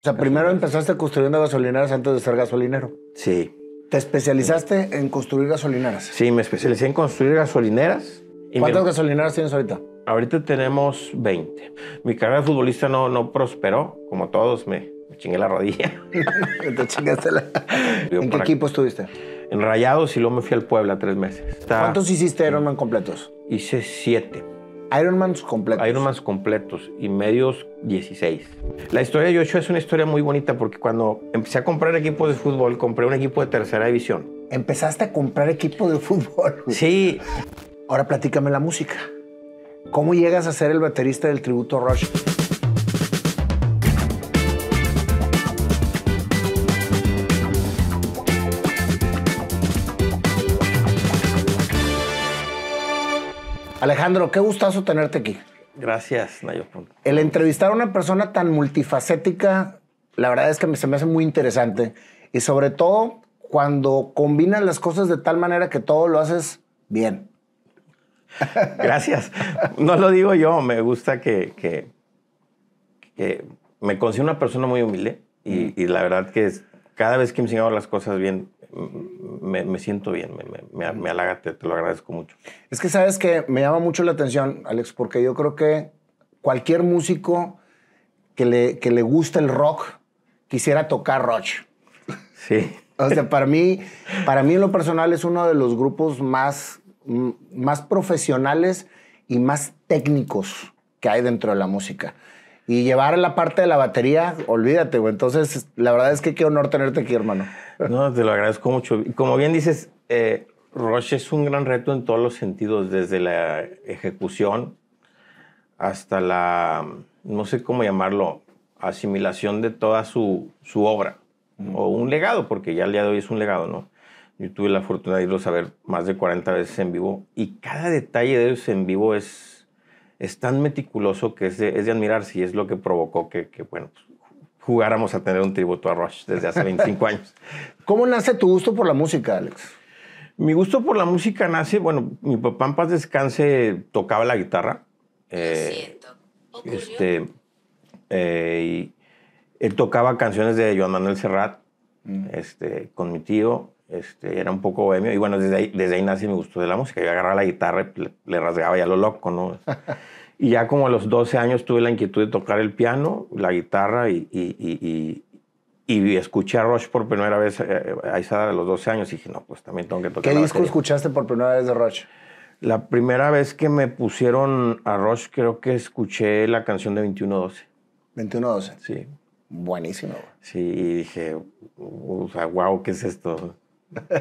O sea, primero empezaste construyendo gasolineras antes de ser gasolinero. Sí. ¿Te especializaste en construir gasolineras? Sí, me especialicé en construir gasolineras. ¿Cuántas gasolineras tienes ahorita? Ahorita tenemos 20. Mi carrera de futbolista no, no prosperó, como todos, me, chingué la rodilla. Te ¿En qué equipo estuviste? En Rayados y luego me fui al Puebla tres meses. ¿Cuántos hiciste más completos? Hice siete. Ironmans completos. Ironmans completos y medios 16. La historia de Joshua es una historia muy bonita porque cuando empecé a comprar equipos de fútbol, compré un equipo de tercera división. Empezaste a comprar equipo de fútbol. Sí. Ahora platícame la música. ¿Cómo llegas a ser el baterista del tributo Rush? Alejandro, qué gustazo tenerte aquí. Gracias, Nayo. El entrevistar a una persona tan multifacética, la verdad es que se me hace muy interesante. Y sobre todo cuando combinas las cosas de tal manera que todo lo haces bien. Gracias. No lo digo yo, me gusta que, me considero una persona muy humilde y, la verdad que cada vez que me enseñado las cosas bien, me, siento bien, me, me, halaga, te, lo agradezco mucho. Es que sabes que me llama mucho la atención, Alex, porque yo creo que cualquier músico que le, que gusta el rock quisiera tocar rock. Sí. O sea, para mí, para mí en lo personal es uno de los grupos más, más profesionales y más técnicos que hay dentro de la música. Y llevar la parte de la batería, olvídate, güey. Entonces, la verdad es que qué honor tenerte aquí, hermano. No, te lo agradezco mucho. Como bien dices, eh, Roche es un gran reto en todos los sentidos, desde la ejecución hasta la, no sé cómo llamarlo, asimilación de toda su, su obra, o un legado, porque ya el día de hoy es un legado, ¿no? Yo tuve la fortuna de irlos a ver más de 40 veces en vivo y cada detalle de ellos en vivo es es tan meticuloso que es de, es si es lo que provocó que, bueno, jugáramos a tener un tributo a Rush desde hace 25 años. ¿Cómo nace tu gusto por la música, Alex? Mi gusto por la música nace, bueno, mi papá en paz descanse tocaba la guitarra. Eh, este, eh, él tocaba canciones de Joan Manuel Serrat mm. este, con mi tío. Este, era un poco bohemio. Y bueno, desde ahí, desde ahí nace mi gusto de la música. Yo agarraba la guitarra, le, le rasgaba ya lo loco, ¿no? y ya como a los 12 años tuve la inquietud de tocar el piano, la guitarra y, y, y, y escuché a Rush por primera vez eh, a esa edad de los 12 años y dije, no, pues también tengo que tocar. ¿Qué disco escuchaste por primera vez de Rush? La primera vez que me pusieron a Rush creo que escuché la canción de ¿21-12? Sí. Buenísimo. Sí, y dije, o sea, wow, ¿qué es esto?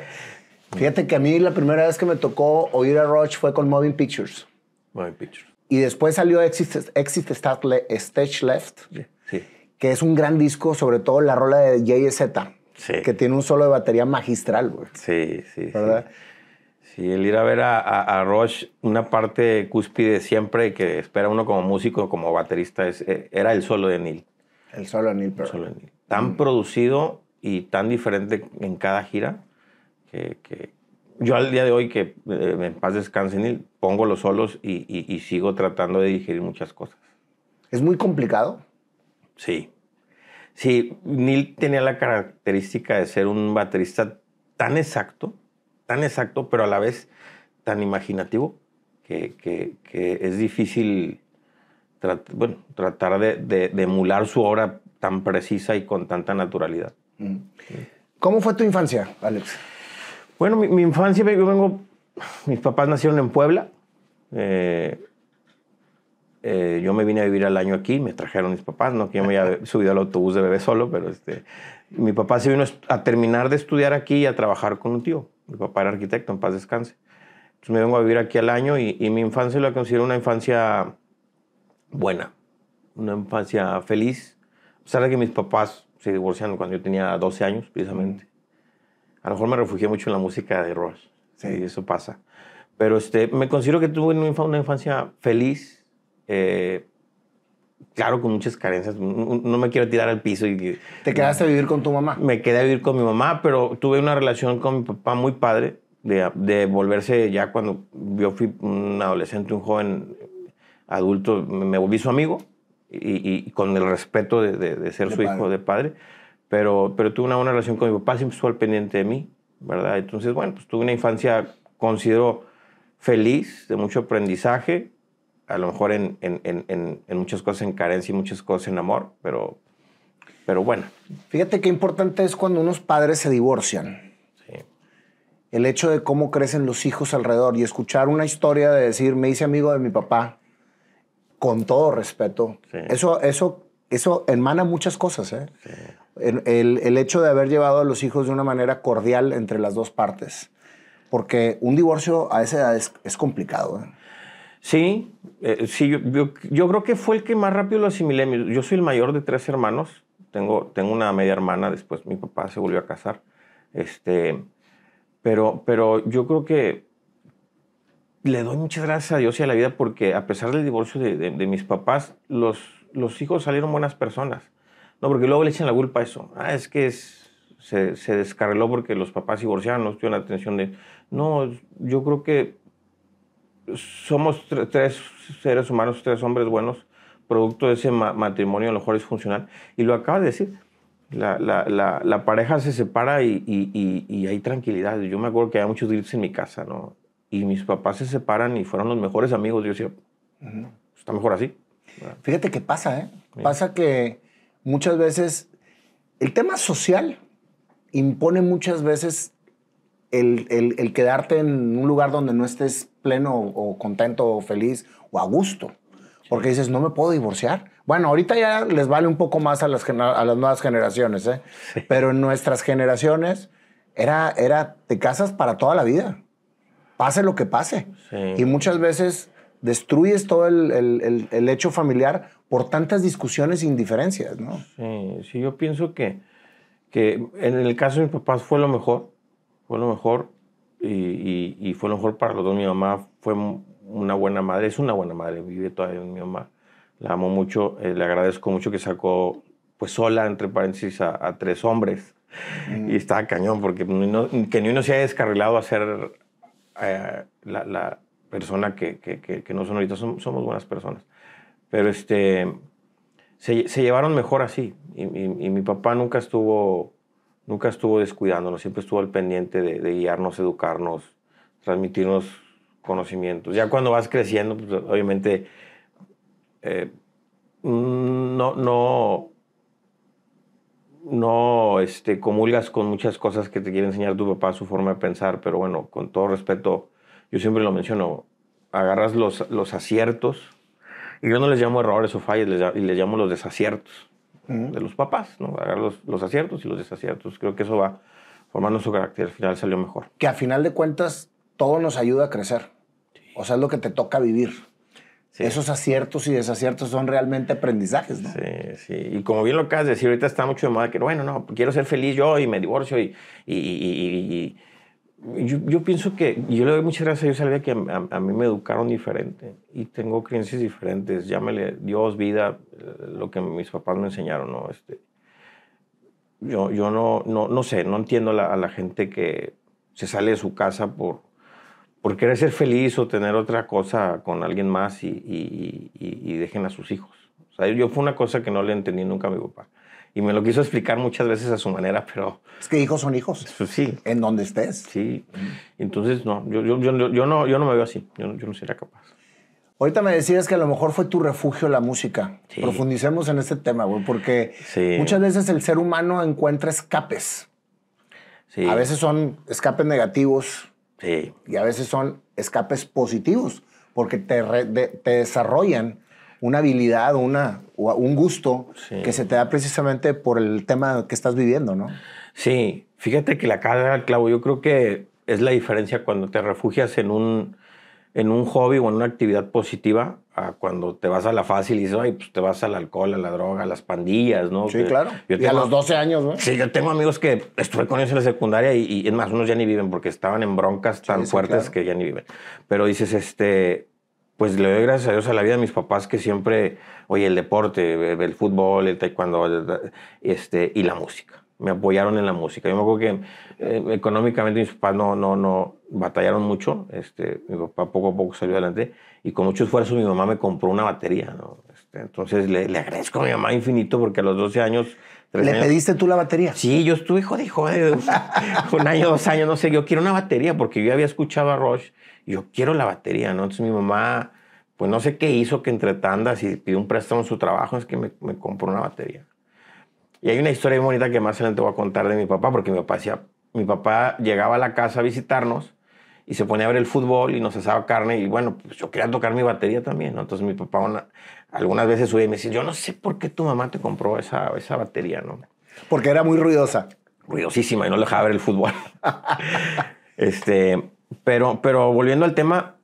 Fíjate que a mí la primera vez que me tocó oír a Roach fue con Moving Pictures. Moving Pictures. Y después salió Exit, Stage Left, que es un gran disco, sobre todo la rola de JZ, que tiene un solo de batería magistral, Sí, sí. ¿Verdad? Sí. el ir a ver a, Rush una parte cúspide siempre que espera uno como músico, como baterista, es, eh, era el solo de Neil. El solo de Neil, pero. Tan producido y tan diferente en cada gira que, yo al día de hoy, que eh, en paz Neil pongo los solos y, sigo tratando de digerir muchas cosas. ¿Es muy complicado? Sí. Sí, Neil tenía la característica de ser un baterista tan exacto, tan exacto, pero a la vez tan imaginativo, que, es difícil tratar de, emular su obra tan precisa y con tanta naturalidad. ¿Cómo fue tu infancia, Alex? Bueno, mi, infancia, yo vengo, mis papás nacieron en Puebla. Eh, eh, yo me vine a vivir al año aquí, me trajeron mis papás, no que yo me había subido al autobús de bebé solo, pero este, mi papá se vino a terminar de estudiar aquí y a trabajar con un tío. Mi papá era arquitecto, en paz descanse. Entonces me vengo a vivir aquí al año y, y mi infancia lo considero una infancia buena, una infancia feliz. A pesar de que mis papás se divorciaron cuando yo tenía 12 años, precisamente a lo mejor me refugié mucho en la música de Ross. Sí. Y eso pasa. Pero este, me considero que tuve una, infancia feliz, eh, claro, con muchas carencias. No me quiero tirar al piso. Y, ¿Te quedaste a vivir con tu mamá? Me quedé a vivir con mi mamá, pero tuve una relación con mi papá muy padre, de, volverse ya cuando yo fui un adolescente, un joven adulto, me volví su amigo y, con el respeto de, ser su hijo de padre pero, pero tuve una buena relación con mi papá, siempre estuvo al pendiente de mí, ¿verdad? Entonces, bueno, pues tuve una infancia, considero, feliz, de mucho aprendizaje, a lo mejor en, en, en, en muchas cosas en carencia y muchas cosas en amor, pero, pero bueno. Fíjate qué importante es cuando unos padres se divorcian. Sí. El hecho de cómo crecen los hijos alrededor y escuchar una historia de decir, me hice amigo de mi papá, con todo respeto. Eso, eso, eso emana muchas cosas. ¿eh? Sí el, hecho de haber llevado a los hijos de una manera cordial entre las dos partes. Porque un divorcio a esa edad es, complicado. ¿eh? Sí, eh, yo, creo que fue el que más rápido lo asimilé. Yo soy el mayor de tres hermanos. Tengo, tengo una media hermana, después mi papá se volvió a casar. Este, pero, pero yo creo que le doy muchas gracias a Dios y a la vida porque a pesar del divorcio de, mis papás, los, los hijos salieron buenas personas. No, porque luego le echan la culpa a eso. Ah, es que se, se, porque los papás divorciaron, no tuvieron atención de... No, yo creo que somos tres seres humanos, tres hombres buenos, producto de ese matrimonio a lo mejor es funcional. Y lo acaba de decir, la, pareja se separa y, hay tranquilidad. Yo me acuerdo que había muchos gritos en mi casa, ¿no? Y mis papás se separan y fueron los mejores amigos. Yo decía, está mejor así. Fíjate qué pasa, ¿eh? Pasa que muchas veces el tema social impone muchas veces el, quedarte en un lugar donde no estés pleno o, contento o feliz o a gusto. Porque dices, no me puedo divorciar. Bueno, ahorita ya les vale un poco más a las, a las nuevas generaciones, ¿eh? pero en nuestras generaciones era, era, te casas para toda la vida, pase lo que pase. Y muchas veces destruyes todo el, hecho familiar por tantas discusiones e indiferencias, ¿no? Sí, yo pienso que, que en el caso de mis papás fue lo mejor, fue lo mejor y, fue lo mejor para los dos. Mi mamá fue una buena madre, es una buena madre, vive todavía mi mamá. La amo mucho, eh, le agradezco mucho que sacó, pues sola, entre paréntesis, a, tres hombres. Mm. Y estaba cañón, porque que ni uno se haya descarrilado a ser eh, la, persona que, que, que, no son ahorita, somos buenas personas. Pero este, se, llevaron mejor así. Y, mi papá nunca estuvo, nunca estuvo descuidándonos, siempre estuvo al pendiente de, guiarnos, educarnos, transmitirnos conocimientos. Ya cuando vas creciendo, pues, obviamente, eh, no, no, no este, comulgas con muchas cosas que te quiere enseñar tu papá, su forma de pensar, pero bueno, con todo respeto, yo siempre lo menciono, agarras los, los aciertos y yo no les llamo errores o fallas, y les llamo los desaciertos de los papás, ¿no? los, los, aciertos y los desaciertos. Creo que eso va formando su carácter. Al final salió mejor. Que a final de cuentas, todo nos ayuda a crecer. O sea, es lo que te toca vivir. Esos aciertos y desaciertos son realmente aprendizajes, ¿no? Sí, sí. Y como bien lo acabas de decir, ahorita está mucho de moda que, bueno, no, quiero ser feliz yo y me divorcio y, yo, pienso que, yo le doy muchas gracias, yo sabía que a, a, mí me educaron diferente y tengo creencias diferentes, llámele Dios, vida, lo que mis papás me enseñaron, ¿no? Este, yo yo no, no, no sé, no entiendo a la gente que se sale de su casa por, por querer ser feliz o tener otra cosa con alguien más y, y dejen a sus hijos. O sea, yo fue una cosa que no le entendí nunca a mi papá y me lo quiso explicar muchas veces a su manera, pero... Es que hijos son hijos. Pues sí. En donde estés. Sí. Entonces, no, yo, no, yo no me veo así, yo, no sería capaz. Ahorita me decías que a lo mejor fue tu refugio la música. Profundicemos en este tema, güey, porque muchas veces el ser humano encuentra escapes. Sí. A veces son escapes negativos Sí. y a veces son escapes positivos, porque te, te desarrollan una habilidad una, o un gusto que se te da precisamente por el tema que estás viviendo, ¿no? Sí, fíjate que la cara, Clavo, yo creo que es la diferencia cuando te refugias en un, en un hobby o en una actividad positiva a cuando te vas a la fácil y dices, ay, pues te vas al alcohol, a la droga, a las pandillas, ¿no? Sí, claro. y a los 12 años, ¿no? Sí, yo tengo amigos que estuve con ellos en la secundaria y, es más, unos ya ni viven porque estaban en broncas tan fuertes que ya ni viven. Pero dices, este, pues le doy gracias a Dios a la vida de mis papás que siempre, oye, el deporte, el fútbol, el taekwondo, este, y la música. Me apoyaron en la música. Yo me acuerdo que eh, económicamente mis papás no, no, no batallaron mucho. Este, mi papá poco a poco salió adelante y con mucho esfuerzo mi mamá me compró una batería. Este, entonces le, le agradezco a mi mamá infinito porque a los 12 años ¿Le pediste tú la batería? Sí, yo estuve hijo hijo joder. un año, dos años, no sé, yo quiero una batería porque yo había escuchado a Rush yo quiero la batería, ¿no? Entonces mi mamá, pues no sé qué hizo que entre tandas y pidió un préstamo en su trabajo, es que me, me compró una batería. Y hay una historia muy bonita que más adelante voy a contar de mi papá, porque mi papá mi papá llegaba a la casa a visitarnos y se ponía a ver el fútbol y nos asaba carne. Y bueno, pues, yo quería tocar mi batería también, Entonces mi papá algunas veces sube y me dice, yo no sé por qué tu mamá te compró esa, esa batería, ¿no? Porque era muy ruidosa. Ruidosísima y no le dejaba ver el fútbol. este, pero, pero volviendo al tema,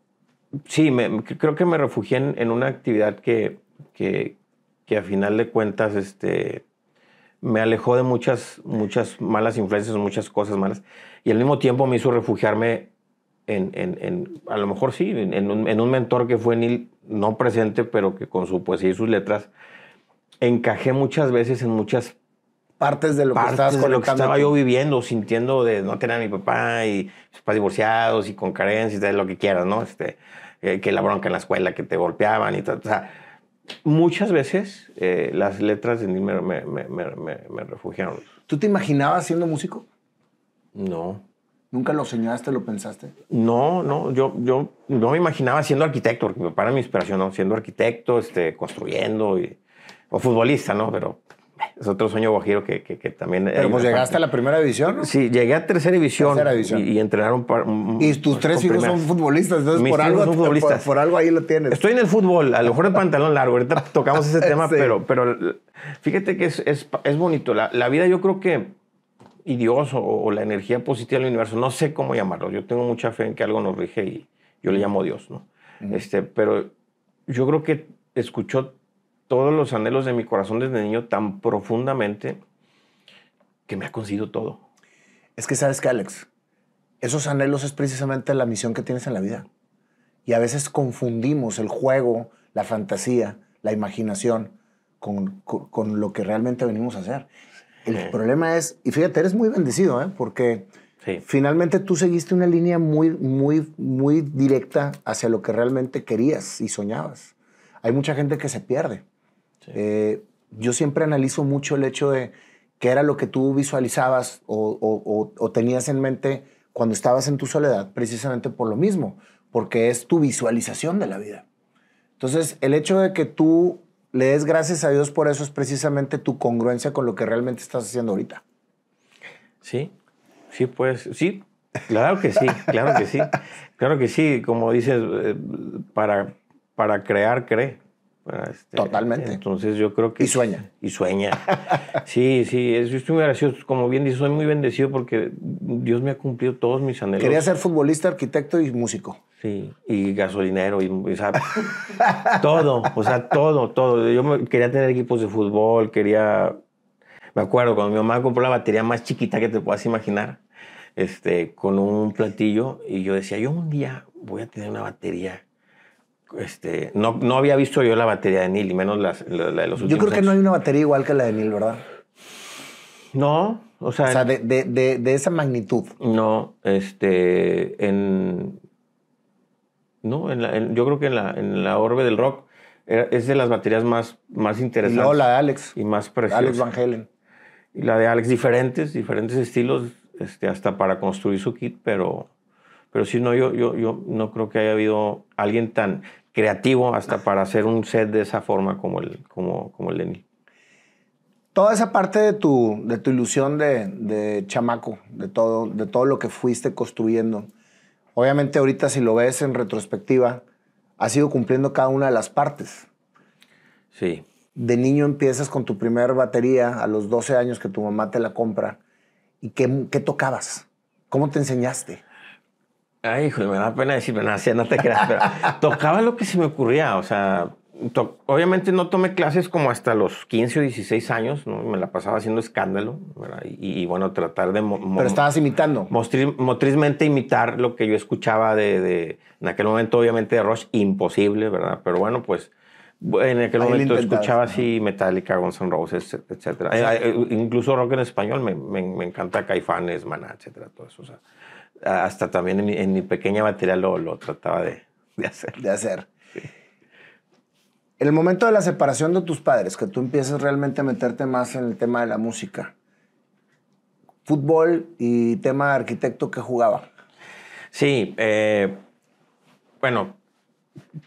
sí, creo que me refugié en, una actividad que, que, a final de cuentas este, me alejó de muchas, muchas malas influencias, muchas cosas malas. Y al mismo tiempo me hizo refugiarme en, en, en, a lo mejor sí, en un, en, un, mentor que fue Neil, no presente, pero que con su poesía y sus letras, encajé muchas veces en muchas partes de lo, que, estaba yo viviendo, sintiendo de no tener a mi papá y mis papás divorciados y con carencias, de lo que quieras, ¿no? Este, eh, que la bronca en la escuela, que te golpeaban y tal. O sea, muchas veces eh, las letras de Neil me, me, me, me refugiaron. ¿Tú te imaginabas siendo músico? No. ¿Nunca lo soñaste, lo pensaste? No, no, yo, yo no me imaginaba siendo arquitecto, porque mi mi inspiración, ¿no? Siendo arquitecto, este, construyendo, y, o futbolista, ¿no? Pero eh, es otro sueño guajiro que, que, también... Pero pues llegaste a la primera división, ¿no? Sí, llegué a tercera división. Y, entrenaron... y tus tres hijos son futbolistas, entonces por algo, Por, algo ahí lo tienes. Estoy en el fútbol, a lo mejor el pantalón largo, ahorita tocamos ese tema, pero, pero fíjate que es, bonito. La, la vida yo creo que y Dios o, la energía positiva del universo, no sé cómo llamarlo, yo tengo mucha fe en que algo nos rige y yo le llamo Dios, ¿no? este, pero yo creo que escuchó todos los anhelos de mi corazón desde niño tan profundamente que me ha conseguido todo. Es que sabes que Alex, esos anhelos es precisamente la misión que tienes en la vida. Y a veces confundimos el juego, la fantasía, la imaginación con lo que realmente venimos a hacer. El problema es, y fíjate, eres muy bendecido, ¿eh? porque finalmente tú seguiste una línea muy, muy, muy directa hacia lo que realmente querías y soñabas. Hay mucha gente que se pierde. Eh, yo siempre analizo mucho el hecho de qué era lo que tú visualizabas o tenías en mente cuando estabas en tu soledad, precisamente por lo mismo, porque es tu visualización de la vida. Entonces, el hecho de que tú le des gracias a Dios por eso es precisamente tu congruencia con lo que realmente estás haciendo ahorita. Sí, sí, pues, sí, claro que sí, claro que sí, claro que sí, como dices, eh, para, para crear, cree. Este, Totalmente. Entonces yo creo que... Y sueña. Y sueña. sí, sí, estoy muy agradecido. Como bien dices, soy muy bendecido porque Dios me ha cumplido todos mis anhelos. Quería ser futbolista, arquitecto y músico. Sí, y gasolinero, y, todo, o sea, todo, todo. Yo quería tener equipos de fútbol, quería... Me acuerdo, cuando mi mamá compró la batería más chiquita que te puedas imaginar, este, con un platillo, y yo decía, yo un día voy a tener una batería este, no, no había visto yo la batería de Neil, y menos la, de los últimos Yo creo que no hay una batería igual que la de Neil, ¿verdad? No, o sea... O sea, de, esa magnitud. No, este, en... No, yo creo que en la, en la orbe del rock eh, es de las baterías más, más interesantes. Y la de Alex. Y más preciosas. Alex Van Halen. Y la de Alex, diferentes, diferentes estilos, este, hasta para construir su kit, pero, pero sí, no, yo, yo, yo no creo que haya habido alguien tan creativo hasta para hacer un set de esa forma como el, como, como el de Toda esa parte de tu, de tu ilusión de, chamaco, de todo, de todo lo que fuiste construyendo, obviamente ahorita si lo ves en retrospectiva, ha sido cumpliendo cada una de las partes. Sí. De niño empiezas con tu primer batería a los 12 años que tu mamá te la compra. ¿Y qué, qué tocabas? ¿Cómo te enseñaste? Ay, hijo, me da pena decirme no, te creas. Pero tocaba lo que se me ocurría, o sea, obviamente no tomé clases como hasta los 15 o 16 años, ¿no? me la pasaba haciendo escándalo, y, y, bueno, tratar de... Pero estabas imitando. Motrizmente imitar lo que yo escuchaba de, de, en aquel momento obviamente de Rush, imposible, ¿verdad? Pero bueno, pues en aquel momento escuchaba así Metallica, Guns N' Roses, etcétera. Eh, eh, incluso rock en español, me, me, me encanta Caifanes, Maná, etcétera, todo eso. O sea, hasta también en mi, pequeña batería lo, trataba de, hacer. De hacer. El momento de la separación de tus padres, que tú empiezas realmente a meterte más en el tema de la música, fútbol y tema de arquitecto que jugaba. Sí, eh, bueno,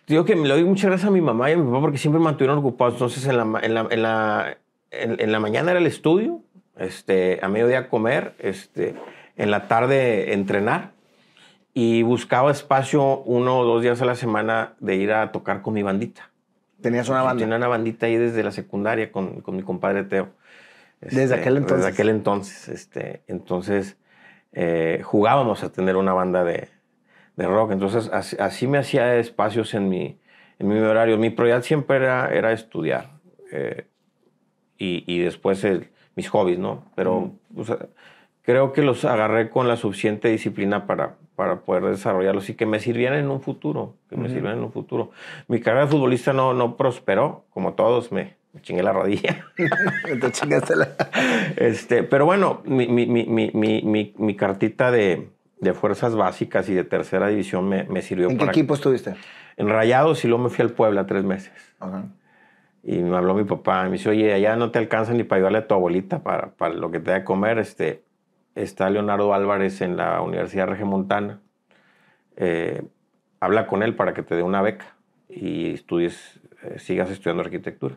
digo que le doy muchas gracias a mi mamá y a mi papá porque siempre me mantuvieron ocupados. Entonces, en la, en la, en la, en la mañana era el estudio, este, a mediodía comer, este, en la tarde entrenar y buscaba espacio uno o dos días a la semana de ir a tocar con mi bandita. ¿Tenías una banda? Tenía una bandita ahí desde la secundaria con, mi compadre Teo. ¿Desde este, aquel entonces? Desde aquel entonces. Este, entonces eh, jugábamos a tener una banda de, rock. Entonces así, me hacía espacios en mi, en mi horario. Mi prioridad siempre era, era estudiar eh, y, después mis hobbies, ¿no? Pero creo que los agarré con la suficiente disciplina para, para poder desarrollarlos y que me sirvieran en un futuro, que me sirvieran en un futuro. Mi carrera de futbolista no, no prosperó, como todos, me, chingué la rodilla. Te chingaste la... Este, pero bueno, mi, cartita de, fuerzas básicas y de tercera división me, sirvió. ¿En qué equipo estuviste? En Rayados y luego me fui al Puebla tres meses. Y me habló mi papá, me dice, oye, allá no te alcanza ni para ayudarle a tu abuelita para, para lo que te dé a comer, este, está Leonardo Álvarez en la Universidad Regiomontana. Eh, habla con él para que te dé una beca y estudies, eh, sigas estudiando arquitectura.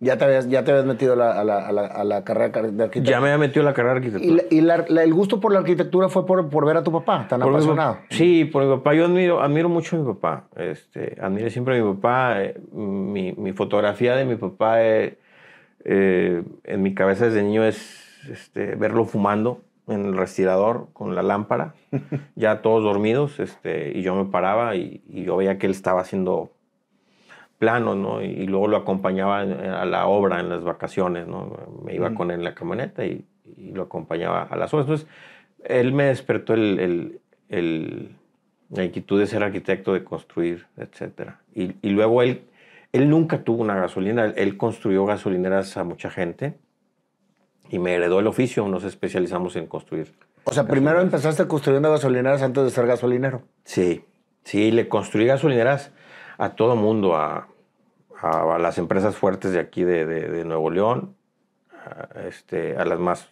Ya te habías, ya te metido a, la, carrera de arquitectura. Ya me había metido a la carrera de arquitectura. ¿Y, el gusto por la arquitectura fue por, ver a tu papá, tan apasionado? sí, por mi papá. Yo admiro, admiro mucho a mi papá. Este, admiro siempre a mi papá. Eh, mi, mi, fotografía de mi papá en mi cabeza desde niño es este, verlo fumando en el respirador con la lámpara, ya todos dormidos, este, y yo me paraba y, yo veía que él estaba haciendo plano Y, luego lo acompañaba a la obra en las vacaciones, Me iba mm. con él en la camioneta y, lo acompañaba a las obras. Entonces, él me despertó la inquietud de ser arquitecto, de construir, etc. Y, luego él, él nunca tuvo una gasolina, él, construyó gasolineras a mucha gente y me heredó el oficio. Nos especializamos en construir. O sea, primero empezaste construyendo gasolineras antes de ser gasolinero. Sí, sí, le construí gasolineras a todo mundo, a, a, las empresas fuertes de aquí de, de, Nuevo León, a, este, a las más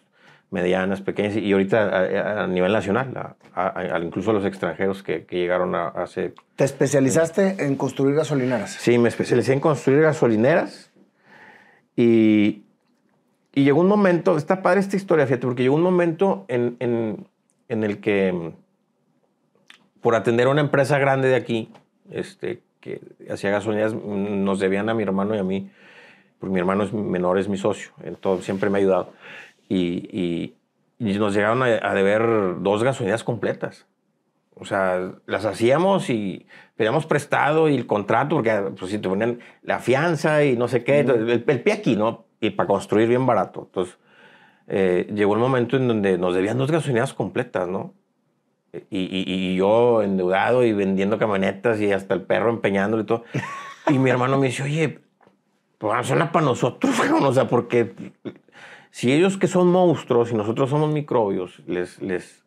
medianas, pequeñas y ahorita a, nivel nacional, a, incluso a los extranjeros que, que llegaron a, hace... ¿Te especializaste en construir gasolineras? Sí, me especialicé en construir gasolineras y, y llegó un momento, está padre esta historia, fíjate, porque llegó un momento en, en, el que, por atender a una empresa grande de aquí, este, que hacía gasolineras, nos debían a mi hermano y a mí, porque mi hermano es menor, es mi socio, entonces siempre me ha ayudado. Y, y, nos llegaron a, deber dos gasolineras completas. O sea, las hacíamos y pedíamos prestado y el contrato, porque pues, si te ponían la fianza y no sé qué, el pie aquí, ¿no? y para construir bien barato. Entonces, eh, llegó el momento en donde nos debían dos gasolineras completas, ¿no? Y, y, yo endeudado y vendiendo camionetas y hasta el perro empeñándolo y todo. Y mi hermano me dice, oye, pues ah, una para nosotros, o sea, porque si ellos que son monstruos y nosotros somos microbios, les, les,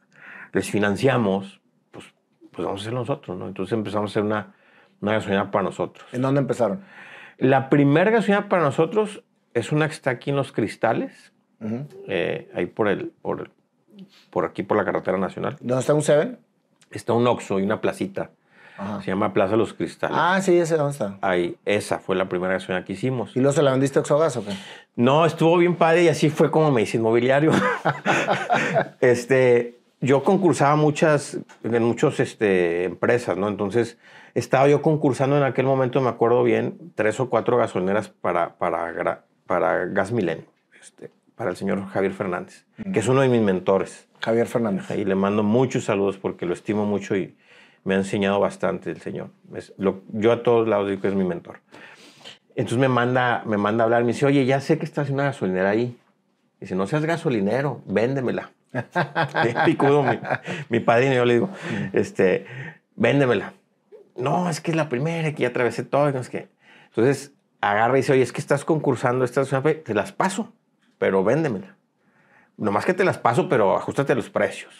les financiamos, pues, pues vamos a ser nosotros, ¿no? Entonces empezamos a hacer una, una gasolina para nosotros. ¿En dónde empezaron? La primera gasolina para nosotros es una que está aquí en Los Cristales, eh, ahí por el, por aquí por la carretera nacional. ¿Dónde está un Seven? Está un Oxxo y una placita. Se llama Plaza Los Cristales. Ah, sí, ese dónde está. Ahí, esa fue la primera gasolina que hicimos. ¿Y luego se la vendiste a Oxogas o qué? No, estuvo bien padre y así fue como me hice inmobiliario. este, yo concursaba muchas, en muchas este, empresas, ¿no? Entonces, estaba yo concursando en aquel momento, me acuerdo bien, tres o cuatro gasolineras para, para, para Gas Milenio, este, para el señor Javier Fernández, que es uno de mis mentores. Javier Fernández. Y le mando muchos saludos porque lo estimo mucho y me ha enseñado bastante el señor. lo, yo a todos lados digo que es mi mentor. Entonces me manda, me manda a hablar, me dice, oye, ya sé que estás en una gasolinera ahí. Dice, no seas gasolinero, véndemela. picudo mi, mi padrino, yo le digo, este, véndemela. No, es que es la primera, que ya atravesé todo, es que... Entonces agarra y dice, oye, es que estás concursando estas, te las paso, pero véndemela. Nomás que te las paso, pero ajustate los precios.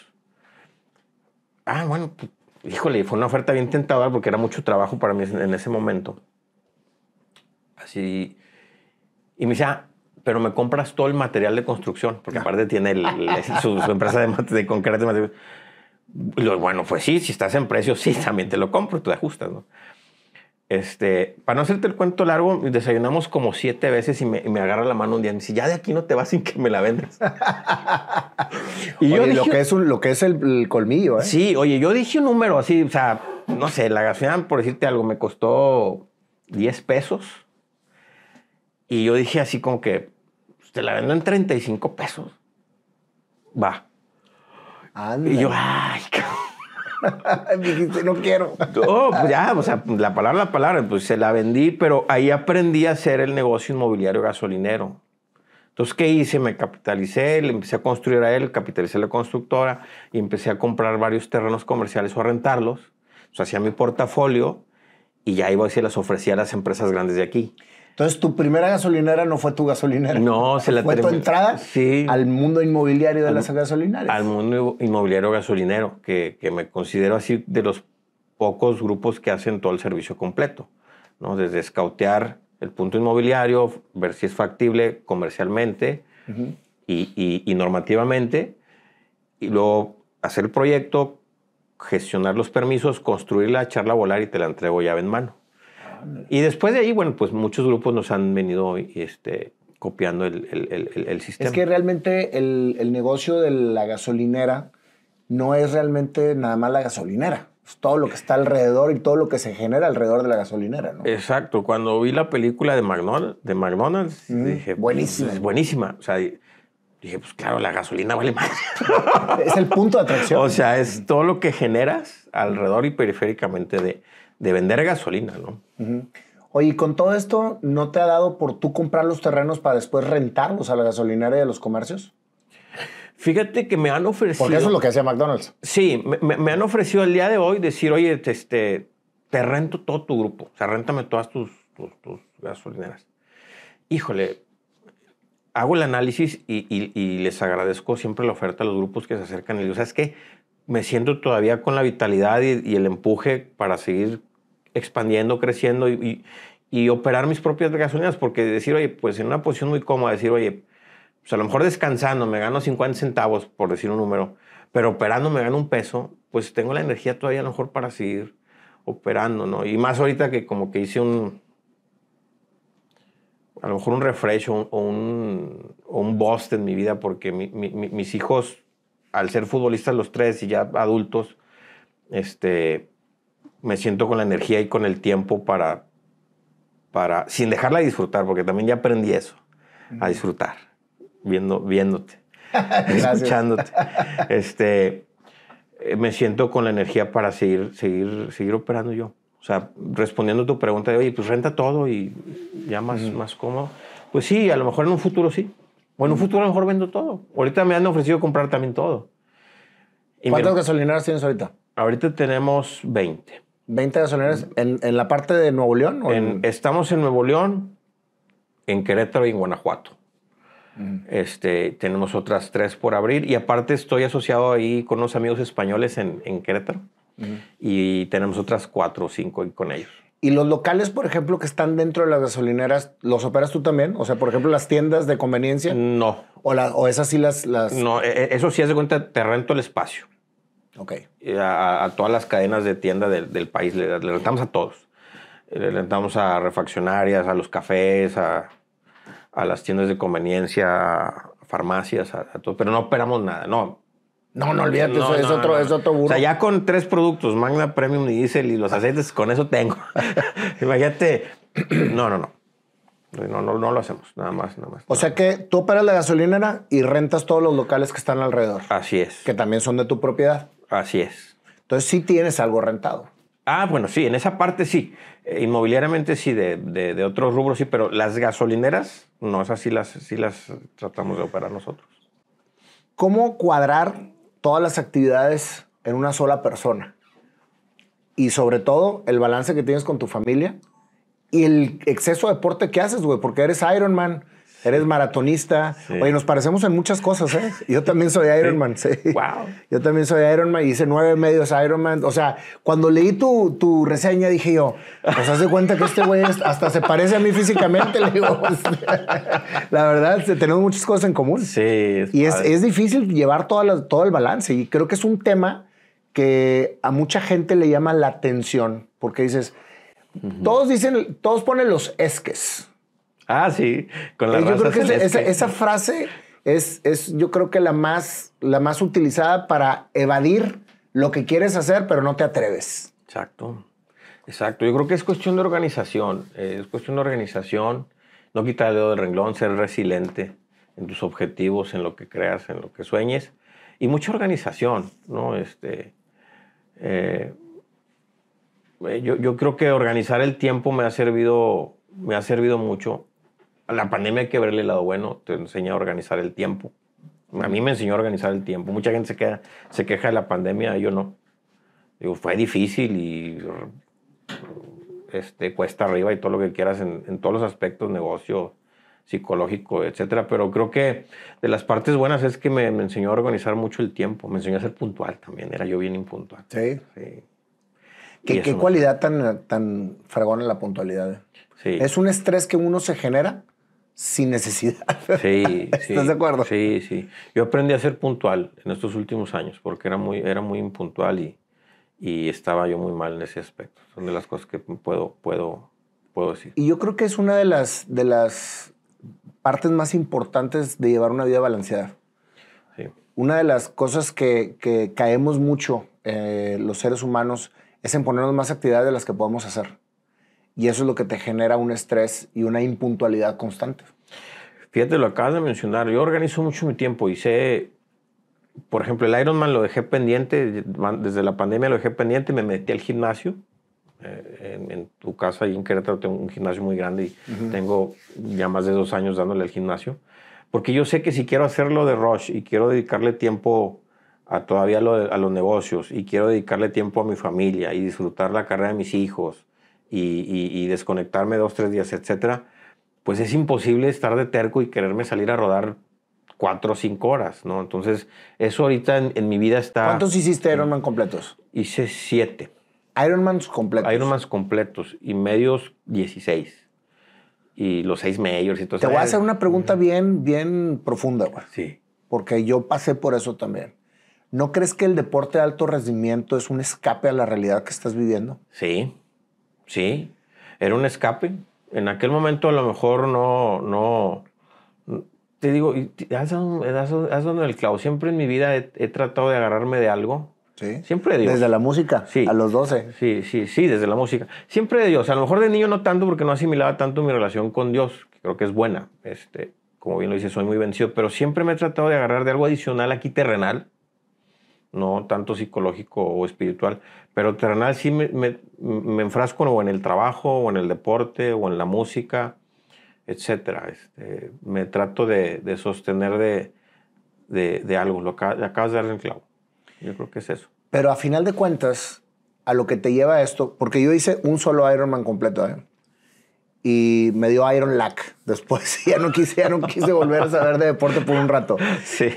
Ah, bueno, pues, híjole, fue una oferta bien tentadora porque era mucho trabajo para mí en ese momento. Así. Y me dice, ah, pero me compras todo el material de construcción, porque ah. aparte tiene su, empresa de, concreto. bueno, pues sí, si estás en precio, sí, también te lo compro, tú te ajustas, ¿no? Este, para no hacerte el cuento largo, desayunamos como siete veces y me, agarra la mano un día y me dice, ya de aquí no te vas sin que me la vendas. y lo que es, lo que es el, colmillo, ¿eh? Sí, oye, yo dije un número así, o sea, no sé, la gasolina, por decirte algo, me costó 10 pesos. Y yo dije así como que, pues, te la venden 35 pesos. Va. Y yo, ay, cabrón. Dijiste, no quiero. Oh, pues ya, o sea, la palabra, la palabra, pues se la vendí, pero ahí aprendí a hacer el negocio inmobiliario gasolinero. Entonces, ¿qué hice? Me capitalicé, le empecé a construir a él, capitalicé la constructora y empecé a comprar varios terrenos comerciales o a rentarlos. O hacía mi portafolio y ya iba a decir las ofrecía a las empresas grandes de aquí. Entonces, tu primera gasolinera no fue tu gasolinera. No, se la Fue tu entrada sí. al mundo inmobiliario de las gasolineras. Al mundo inmobiliario gasolinero, que, que, me considero así de los pocos grupos que hacen todo el servicio completo. ¿no? Desde escautear el punto inmobiliario, ver si es factible comercialmente y, normativamente, y luego hacer el proyecto, gestionar los permisos, construir echarla charla volar y te la entrego llave en mano. Y después de ahí, bueno, pues muchos grupos nos han venido este, copiando el, sistema. Es que realmente el, negocio de la gasolinera no es realmente nada más la gasolinera. Es todo lo que está alrededor y todo lo que se genera alrededor de la gasolinera, ¿no? Exacto. Cuando vi la película de McDonald's, de McDonald's dije... Pues, buenísima. es buenísima. O sea, dije, pues claro, la gasolina vale más. es el punto de atracción. O sea, es todo lo que generas alrededor y periféricamente de de vender gasolina, ¿no? Oye, con todo esto, ¿no te ha dado por tú comprar los terrenos para después rentarlos a la y a los comercios? Fíjate que me han ofrecido. Porque eso es lo que hacía McDonald's. Sí, me, han ofrecido el día de hoy decir, oye, este, este, te rento todo tu grupo. O sea, réntame todas tus, tus, gasolineras. Híjole, hago el análisis y, les agradezco siempre la oferta a los grupos que se acercan y sea, es que Me siento todavía con la vitalidad y el empuje para seguir expandiendo, creciendo y, operar mis propias gasolinas, porque decir, oye, pues en una posición muy cómoda, decir, oye, pues a lo mejor descansando me gano 50 centavos, por decir un número, pero operando me gano un peso, pues tengo la energía todavía a lo mejor para seguir operando, ¿no? Y más ahorita que como que hice un, a lo mejor un refresh o un, o un bust en mi vida, porque mis hijos, al ser futbolistas los tres y ya adultos, este, me siento con la energía y con el tiempo para, para sin dejarla disfrutar, porque también ya aprendí eso, a disfrutar, viendo, viéndote, escuchándote. Este, eh, me siento con la energía para seguir, seguir, seguir operando yo. O sea, respondiendo a tu pregunta de, oye, pues renta todo y ya más, más cómodo. Pues sí, a lo mejor en un futuro sí. O en un futuro a lo mejor vendo todo. Ahorita me han ofrecido comprar también todo. ¿Cuántas gasolineras tienes ahorita? Ahorita tenemos 20. 20 gasolineras en, la parte de Nuevo León. Estamos en Nuevo León, en Querétaro y en Guanajuato. Mm. Este, tenemos otras tres por abrir y aparte estoy asociado ahí con unos amigos españoles en, en Querétaro mm. y tenemos otras cuatro o cinco con ellos. ¿Y los locales, por ejemplo, que están dentro de las gasolineras, los operas tú también? O sea, por ejemplo, las tiendas de conveniencia. No. ¿O, o esas sí las, las... No, e, e, eso sí, es de cuenta, te rento el espacio. Okay. Eh, a, a, todas las cadenas de tienda del, país, le, rentamos a todos. Le rentamos a refaccionarias, a los cafés, a, las tiendas de conveniencia, a farmacias, a, todo. Pero no operamos nada, no. No, no olvídate, eso, es, otro, es otro burro. O sea, ya con tres productos, Magna Premium y Diesel y los aceites, con eso tengo. Imagínate. No, no, no. No, no, no lo hacemos, nada más, nada más. O sea que tú operas la gasolinera y rentas todos los locales que están alrededor. Así es. Que también son de tu propiedad. Así es. Entonces sí tienes algo rentado. Ah, bueno, sí, en esa parte sí. Eh, inmobiliariamente sí, de, otros rubros sí, pero las gasolineras, no, esas sí las, sí las tratamos de operar nosotros. ¿Cómo cuadrar todas las actividades en una sola persona? Y sobre todo, el balance que tienes con tu familia y el exceso de deporte que haces, güey, porque eres Ironman Eres maratonista. Oye, nos parecemos en muchas cosas, ¿eh? Yo también soy Ironman, sí. Wow. Yo también soy Ironman y hice nueve medios Ironman. O sea, cuando leí tu, tu reseña dije yo, pues hace cuenta que este güey hasta se parece a mí físicamente. la verdad, tenemos muchas cosas en común. Sí. y es, difícil llevar toda todo el balance. Y creo que es un tema que a mucha gente le llama la atención porque dices, todos dicen, todos ponen los esques. Ah, sí, con la esa, frase es, es, yo creo que la más, la más utilizada para evadir lo que quieres hacer, pero no te atreves. Exacto, exacto. Yo creo que es cuestión de organización, eh, es cuestión de organización, no quitar el dedo del renglón, ser resiliente en tus objetivos, en lo que creas, en lo que sueñes, y mucha organización, ¿no? Este, eh, yo, creo que organizar el tiempo me ha servido me ha servido mucho la pandemia hay que verle el lado bueno, te enseña a organizar el tiempo. A mí me enseñó a organizar el tiempo. Mucha gente se, queda, se queja de la pandemia, yo no. Digo, fue difícil y este, cuesta arriba y todo lo que quieras en, todos los aspectos, negocio, psicológico, etc. Pero creo que de las partes buenas es que me, enseñó a organizar mucho el tiempo. Me enseñó a ser puntual también. Era yo bien impuntual. Sí. ¿Qué, cualidad tan, tan la puntualidad? Sí. ¿Es un estrés que uno se genera? sin necesidad. Sí, ¿Estás de acuerdo? Sí, sí. Yo aprendí a ser puntual en estos últimos años porque era muy, era muy impuntual y, estaba yo muy mal en ese aspecto. Son de las cosas que puedo, puedo, puedo decir. Y yo creo que es una de las, de las partes más importantes de llevar una vida balanceada. Sí. Una de las cosas que, caemos mucho eh, los seres humanos es en ponernos más actividades de las que podemos hacer. Y eso es lo que te genera un estrés y una impuntualidad constante. Fíjate, lo acabas de mencionar. Yo organizo mucho mi tiempo y sé, por ejemplo, el Ironman lo dejé pendiente, desde la pandemia lo dejé pendiente y me metí al gimnasio. Eh, en, tu casa, ahí en Querétaro, tengo un gimnasio muy grande y tengo ya más de dos años dándole al gimnasio. Porque yo sé que si quiero hacerlo de rush y quiero dedicarle tiempo a todavía a los negocios y quiero dedicarle tiempo a mi familia y disfrutar la carrera de mis hijos y, desconectarme dos, tres días, etcétera, pues es imposible estar de terco y quererme salir a rodar cuatro o cinco horas, ¿no? Entonces, eso ahorita en, mi vida está... ¿Cuántos hiciste Ironman completos? Hice siete. Ironman completos. Ironman completos y medios 16. Y los seis majors y todo Te voy a hacer una pregunta bien, bien profunda, güey. Sí. Porque yo pasé por eso también. ¿No crees que el deporte de alto rendimiento es un escape a la realidad que estás viviendo? Sí. Sí, era un escape. En aquel momento a lo mejor no, no, te digo, has dado el clavo. Siempre en mi vida he, tratado de agarrarme de algo. Sí. Siempre de Dios. Desde la música, sí. a los 12. Sí, sí, sí, desde la música. Siempre de Dios. A lo mejor de niño no tanto porque no asimilaba tanto mi relación con Dios, que creo que es buena. Este, como bien lo dice, soy muy vencido, pero siempre me he tratado de agarrar de algo adicional aquí terrenal no tanto psicológico o espiritual, pero terrenal sí me, enfrasco o en el trabajo, o en el deporte, o en la música, etcétera. Este, me trato de, sostener de, algo, lo acabas, de dar en clavo. Yo creo que es eso. Pero a final de cuentas, a lo que te lleva esto, porque yo hice un solo Ironman completo, ¿eh? y me dio Iron Lack después. Ya no quise, ya no quise volver a saber de deporte por un rato. Sí.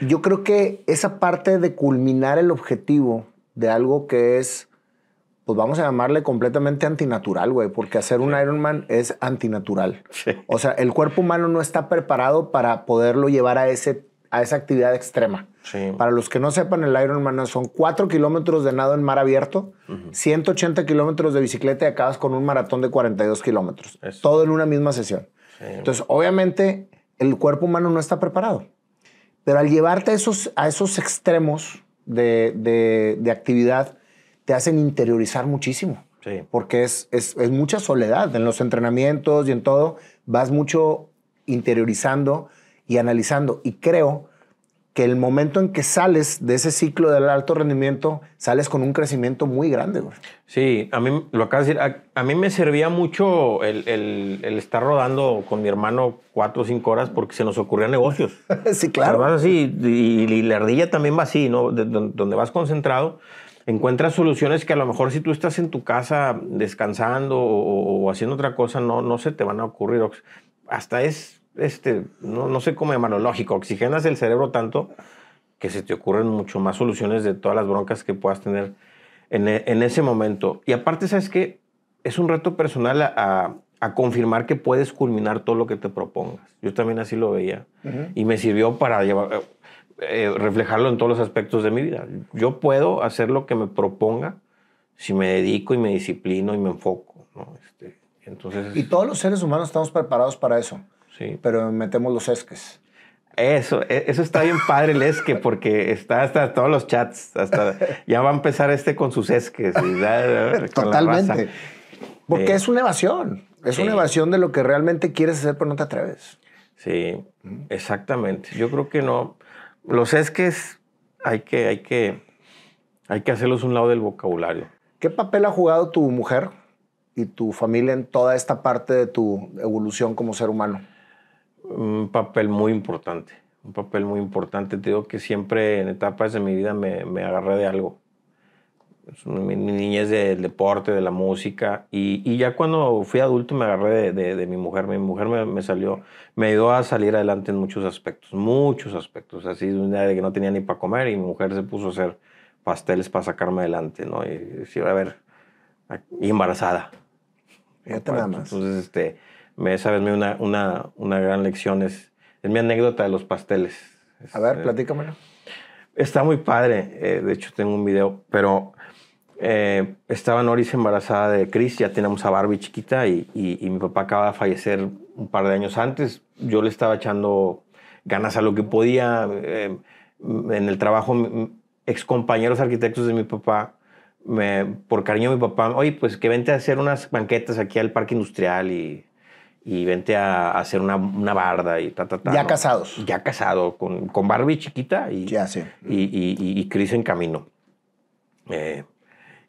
Yo creo que esa parte de culminar el objetivo de algo que es, pues vamos a llamarle completamente antinatural, güey, porque hacer un Ironman es antinatural. O sea, el cuerpo humano no está preparado para poderlo llevar a, ese, a esa actividad extrema. Para los que no sepan, el Ironman son 4 kilómetros de nado en mar abierto, 180 kilómetros de bicicleta y acabas con un maratón de 42 kilómetros. Todo en una misma sesión. Entonces, obviamente, el cuerpo humano no está preparado. Pero al llevarte a esos, a esos extremos de, actividad, te hacen interiorizar muchísimo. Porque es, es, mucha soledad en los entrenamientos y en todo. Vas mucho interiorizando y analizando. Y creo el momento en que sales de ese ciclo del alto rendimiento, sales con un crecimiento muy grande. Sí, a mí lo acabas a, mí me servía mucho el, estar rodando con mi hermano cuatro o cinco horas porque se nos ocurrían negocios. sí, claro. así, y, la ardilla también va así, ¿no? donde vas concentrado, encuentras soluciones que a lo mejor si tú estás en tu casa descansando o, o haciendo otra cosa, no, no se te van a ocurrir. Hasta es este, no, no sé cómo llamarlo, lógico. Oxigenas el cerebro tanto que se te ocurren mucho más soluciones de todas las broncas que puedas tener en, e, en ese momento. Y aparte, ¿sabes qué? Es un reto personal a, a, confirmar que puedes culminar todo lo que te propongas. Yo también así lo veía. Y me sirvió para llevar, eh, eh, reflejarlo en todos los aspectos de mi vida. Yo puedo hacer lo que me proponga si me dedico y me disciplino y me enfoco. Este, entonces, y todos los seres humanos estamos preparados para eso. Pero metemos los esques. Eso, e, eso está bien padre el esque, porque está hasta todos los chats, hasta ya va a empezar este con sus esques. Totalmente. Porque es una evasión, es una evasión de lo que realmente quieres hacer, pero no te atreves. Sí, exactamente. Yo creo que no. Los esques hay que, hay que, hay que hacerlos un lado del vocabulario. ¿Qué papel ha jugado tu mujer y tu familia en toda esta parte de tu evolución como ser humano? un papel muy importante, un papel muy importante. Te digo que siempre en etapas de mi vida me, me agarré de algo. Mi, mi niñez del deporte, de la música, y, y, ya cuando fui adulto me agarré de, de, mi mujer. Mi mujer me, me, salió, me ayudó a salir adelante en muchos aspectos, muchos aspectos. Así, un día de que no tenía ni para comer y mi mujer se puso a hacer pasteles para sacarme adelante, ¿no? Y iba a ver, embarazada. Fíjate nada Entonces, este me, sabes, una, una, una gran lección. Es, mi anécdota de los pasteles. a ver, este, platícamelo. Está muy padre. Eh, de hecho, tengo un video, pero eh, estaba Noris embarazada de Chris, ya teníamos a Barbie chiquita y, y, mi papá acaba de fallecer un par de años antes. Yo le estaba echando ganas a lo que podía. Eh, en el trabajo, ex compañeros arquitectos de mi papá, me, por cariño a mi papá, oye, pues que vente a hacer unas banquetas aquí al parque industrial y y vente a, hacer una, una, barda y ta, ta, ta. Ya casados. Ya casado, con, Barbie chiquita y, ya, sí. y, y, en camino. Eh,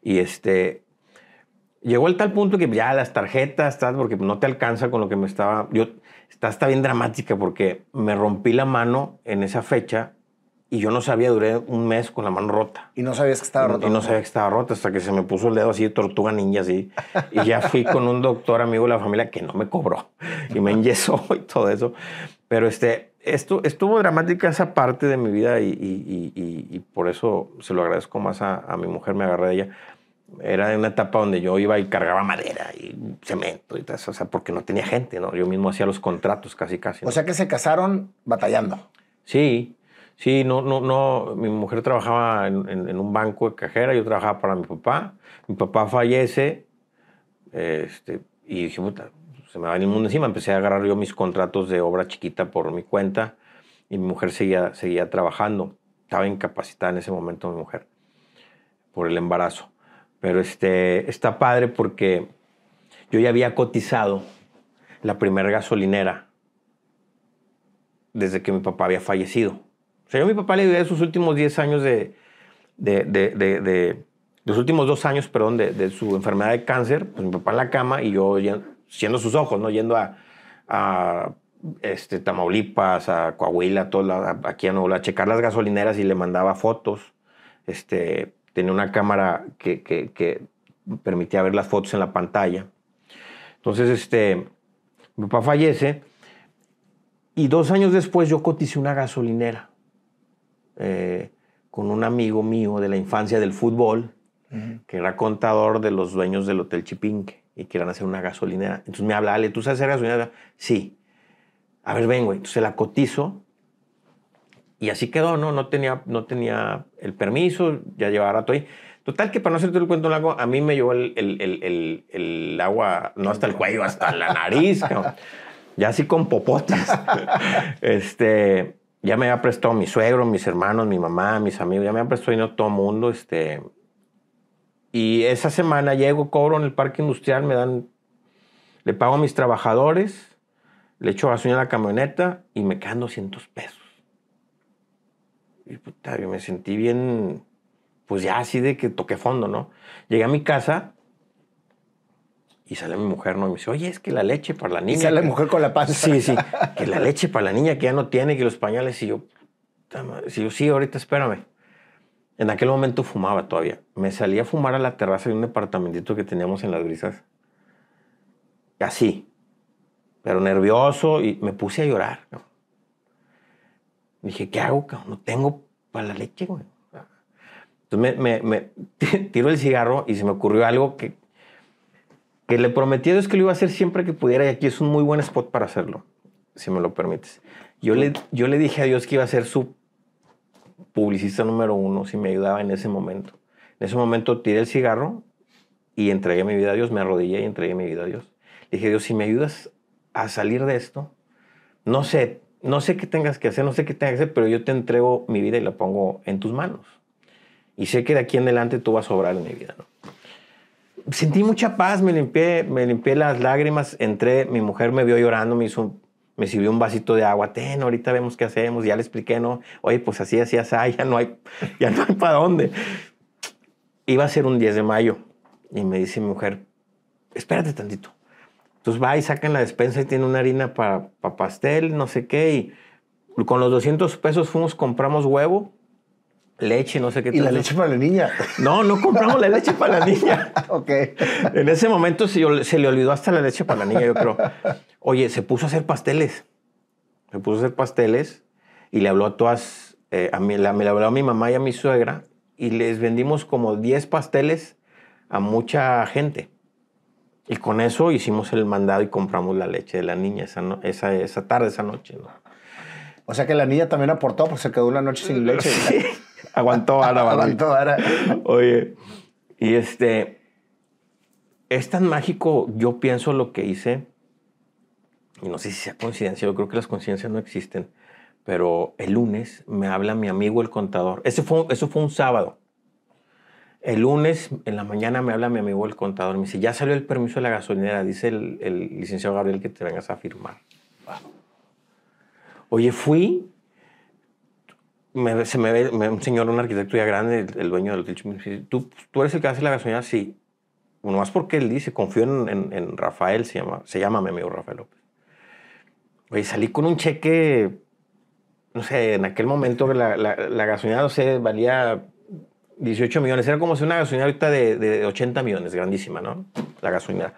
y este, llegó al tal punto que ya las tarjetas, estás porque no te alcanza con lo que me estaba. Yo, está, está bien dramática porque me rompí la mano en esa fecha y yo no sabía, duré un mes con la mano rota. ¿Y no sabías que estaba rota? Y no sabía que estaba rota hasta que se me puso el dedo así de tortuga ninja, así. Y ya fui con un doctor amigo de la familia que no me cobró y me enyesó y todo eso. Pero este, esto, estuvo dramática esa parte de mi vida y, y, y, por eso se lo agradezco más a, a mi mujer, me agarré de ella. Era una etapa donde yo iba y cargaba madera y cemento y todo o sea, porque no tenía gente, ¿no? Yo mismo hacía los contratos casi, casi. O sea que se casaron batallando. Sí, Sí, no, no, no. Mi mujer trabajaba en, un banco de cajera, yo trabajaba para mi papá. Mi papá fallece este, y dije, puta, se me va el mundo encima. Empecé a agarrar yo mis contratos de obra chiquita por mi cuenta y mi mujer seguía, seguía trabajando. Estaba incapacitada en ese momento mi mujer por el embarazo. Pero este, está padre porque yo ya había cotizado la primera gasolinera desde que mi papá había fallecido sea, yo a mi papá le ayudé sus últimos 10 años de, de, de, de, los últimos dos años, perdón, de, su enfermedad de cáncer, pues mi papá en la cama y yo siendo sus ojos, ¿no? Yendo a, a este, Tamaulipas, a Coahuila, aquí a a checar las gasolineras y le mandaba fotos. Este, tenía una cámara que, que, permitía ver las fotos en la pantalla. Entonces, este, mi papá fallece y dos años después yo cotice una gasolinera eh, con un amigo mío de la infancia del fútbol, que era contador de los dueños del Hotel Chipinque y querían hacer una gasolinera. Entonces me habla, Ale, ¿tú sabes hacer gasolinera? Sí. A ver, vengo. Entonces la cotizo y así quedó, ¿no? No tenía, no tenía el permiso, ya llevaba rato ahí. Total que para no hacerte el cuento largo, a mí me llevó el, agua, no hasta el cuello, hasta la nariz, ya así con popotas. este, ya me ha prestado mi suegro, mis hermanos, mi mamá, mis amigos, ya me han prestado dinero todo el mundo. Este, y esa semana llego, cobro en el parque industrial, me dan, le pago a mis trabajadores, le echo gasolina a la camioneta y me quedan 200 pesos. Y puta, yo me sentí bien, pues ya así de que toqué fondo, ¿no? Llegué a mi casa y sale mi mujer, ¿no? Y me dice, oye, es que la leche para la niña. Y sale la mujer con la panza. Sí, sí. Que la leche para la niña que ya no tiene, que los pañales. Y yo, si yo, sí, ahorita espérame. En aquel momento fumaba todavía. Me salí a fumar a la terraza de un departamentito que teníamos en las brisas. Así. Pero nervioso y me puse a llorar. Dije, ¿qué hago? No tengo para la leche, güey. Entonces me, me, me, tiro el cigarro y se me ocurrió algo que que le prometí a Dios que lo iba a hacer siempre que pudiera y aquí es un muy buen spot para hacerlo, si me lo permites. Yo le, yo le dije a Dios que iba a ser su publicista número uno si me ayudaba en ese momento. En ese momento tiré el cigarro y entregué mi vida a Dios, me arrodillé y entregué mi vida a Dios. Le dije, Dios, si me ayudas a salir de esto, no sé, no sé qué tengas que hacer, no sé qué tengas que hacer, pero yo te entrego mi vida y la pongo en tus manos. Y sé que de aquí en adelante tú vas a sobrar en mi vida, ¿no? sentí mucha paz, me limpié, me limpié las lágrimas, entré, mi mujer me vio llorando, me hizo me sirvió un vasito de agua, ten, ahorita vemos qué hacemos, ya le expliqué, no, oye, pues así, así, así, ya no hay, ya no hay para dónde. Iba a ser un 10 de mayo y me dice mi mujer, espérate tantito. Entonces va y saca en la despensa y tiene una harina para, para pastel, no sé qué, y con los 200 pesos fuimos, compramos huevo, leche, no sé qué. ¿Y la leche para la niña? No, no compramos la leche para la niña. ok. En ese momento se, se, le olvidó hasta la leche para la niña, yo creo. Oye, se puso a hacer pasteles. Se puso a hacer pasteles y le habló a todas, eh, a mí, la, le habló a mi mamá y a mi suegra y les vendimos como 10 pasteles a mucha gente. Y con eso hicimos el mandado y compramos la leche de la niña esa, esa, esa tarde, esa noche. O sea que la niña también aportó, pues se quedó una noche sin leche. Sí. Aguantó ahora. Aguantó ahora. Oye, y este, es tan mágico, yo pienso lo que hice, y no sé si sea coincidencia, yo creo que las coincidencias no existen, pero el lunes me habla mi amigo el contador. Ese fue, eso fue un sábado. El lunes en la mañana me habla mi amigo el contador, me dice, ya salió el permiso de la gasolinera, dice el, el licenciado Gabriel que te vengas a firmar. Oye, fui me, se me ve un señor, un arquitecto ya grande, el, dueño del hotel, dice, ¿Tú, eres el que hace la gasolina? Sí. más porque él dice, confío en, en, Rafael, se llama, se llama mi amigo Rafael López. Oye, salí con un cheque, no sé, en aquel momento la, la, la gasolina, no sé, valía 18 millones. Era como si una gasolina ahorita de, de 80 millones, grandísima, ¿no? La gasolina.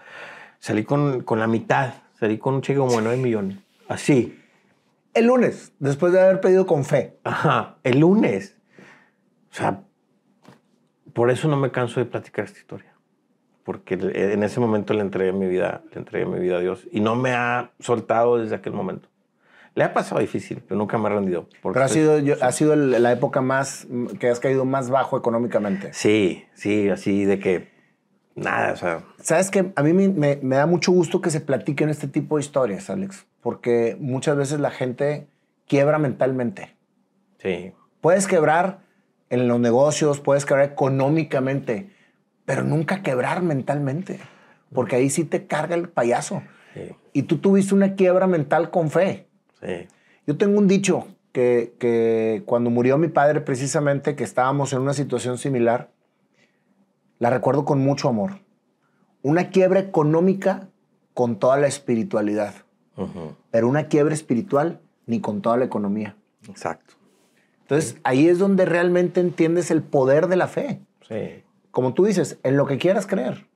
Salí con, con la mitad, salí con un cheque como de 9 millones. Así el lunes, después de haber pedido con fe. Ajá, el lunes. O sea, por eso no me canso de platicar esta historia. Porque en ese momento le entregué mi vida, le entregué mi vida a Dios. Y no me ha soltado desde aquel momento. Le ha pasado difícil, pero nunca me ha rendido. Pero ha sido, ha sido la época más que has caído más bajo económicamente. Sí, sí, así de que Nada, o sea. Sabes que a mí me, da mucho gusto que se platiquen este tipo de historias, Alex, porque muchas veces la gente quiebra mentalmente. Sí. Puedes quebrar en los negocios, puedes quebrar económicamente, pero nunca quebrar mentalmente, porque ahí sí te carga el payaso. Sí. Y tú tuviste una quiebra mental con fe. Sí. Yo tengo un dicho que, que cuando murió mi padre, precisamente, que estábamos en una situación similar, la recuerdo con mucho amor. Una quiebra económica con toda la espiritualidad. Pero una quiebra espiritual ni con toda la economía. Exacto. Entonces, ahí es donde realmente entiendes el poder de la fe. Sí. Como tú dices, en lo que quieras creer,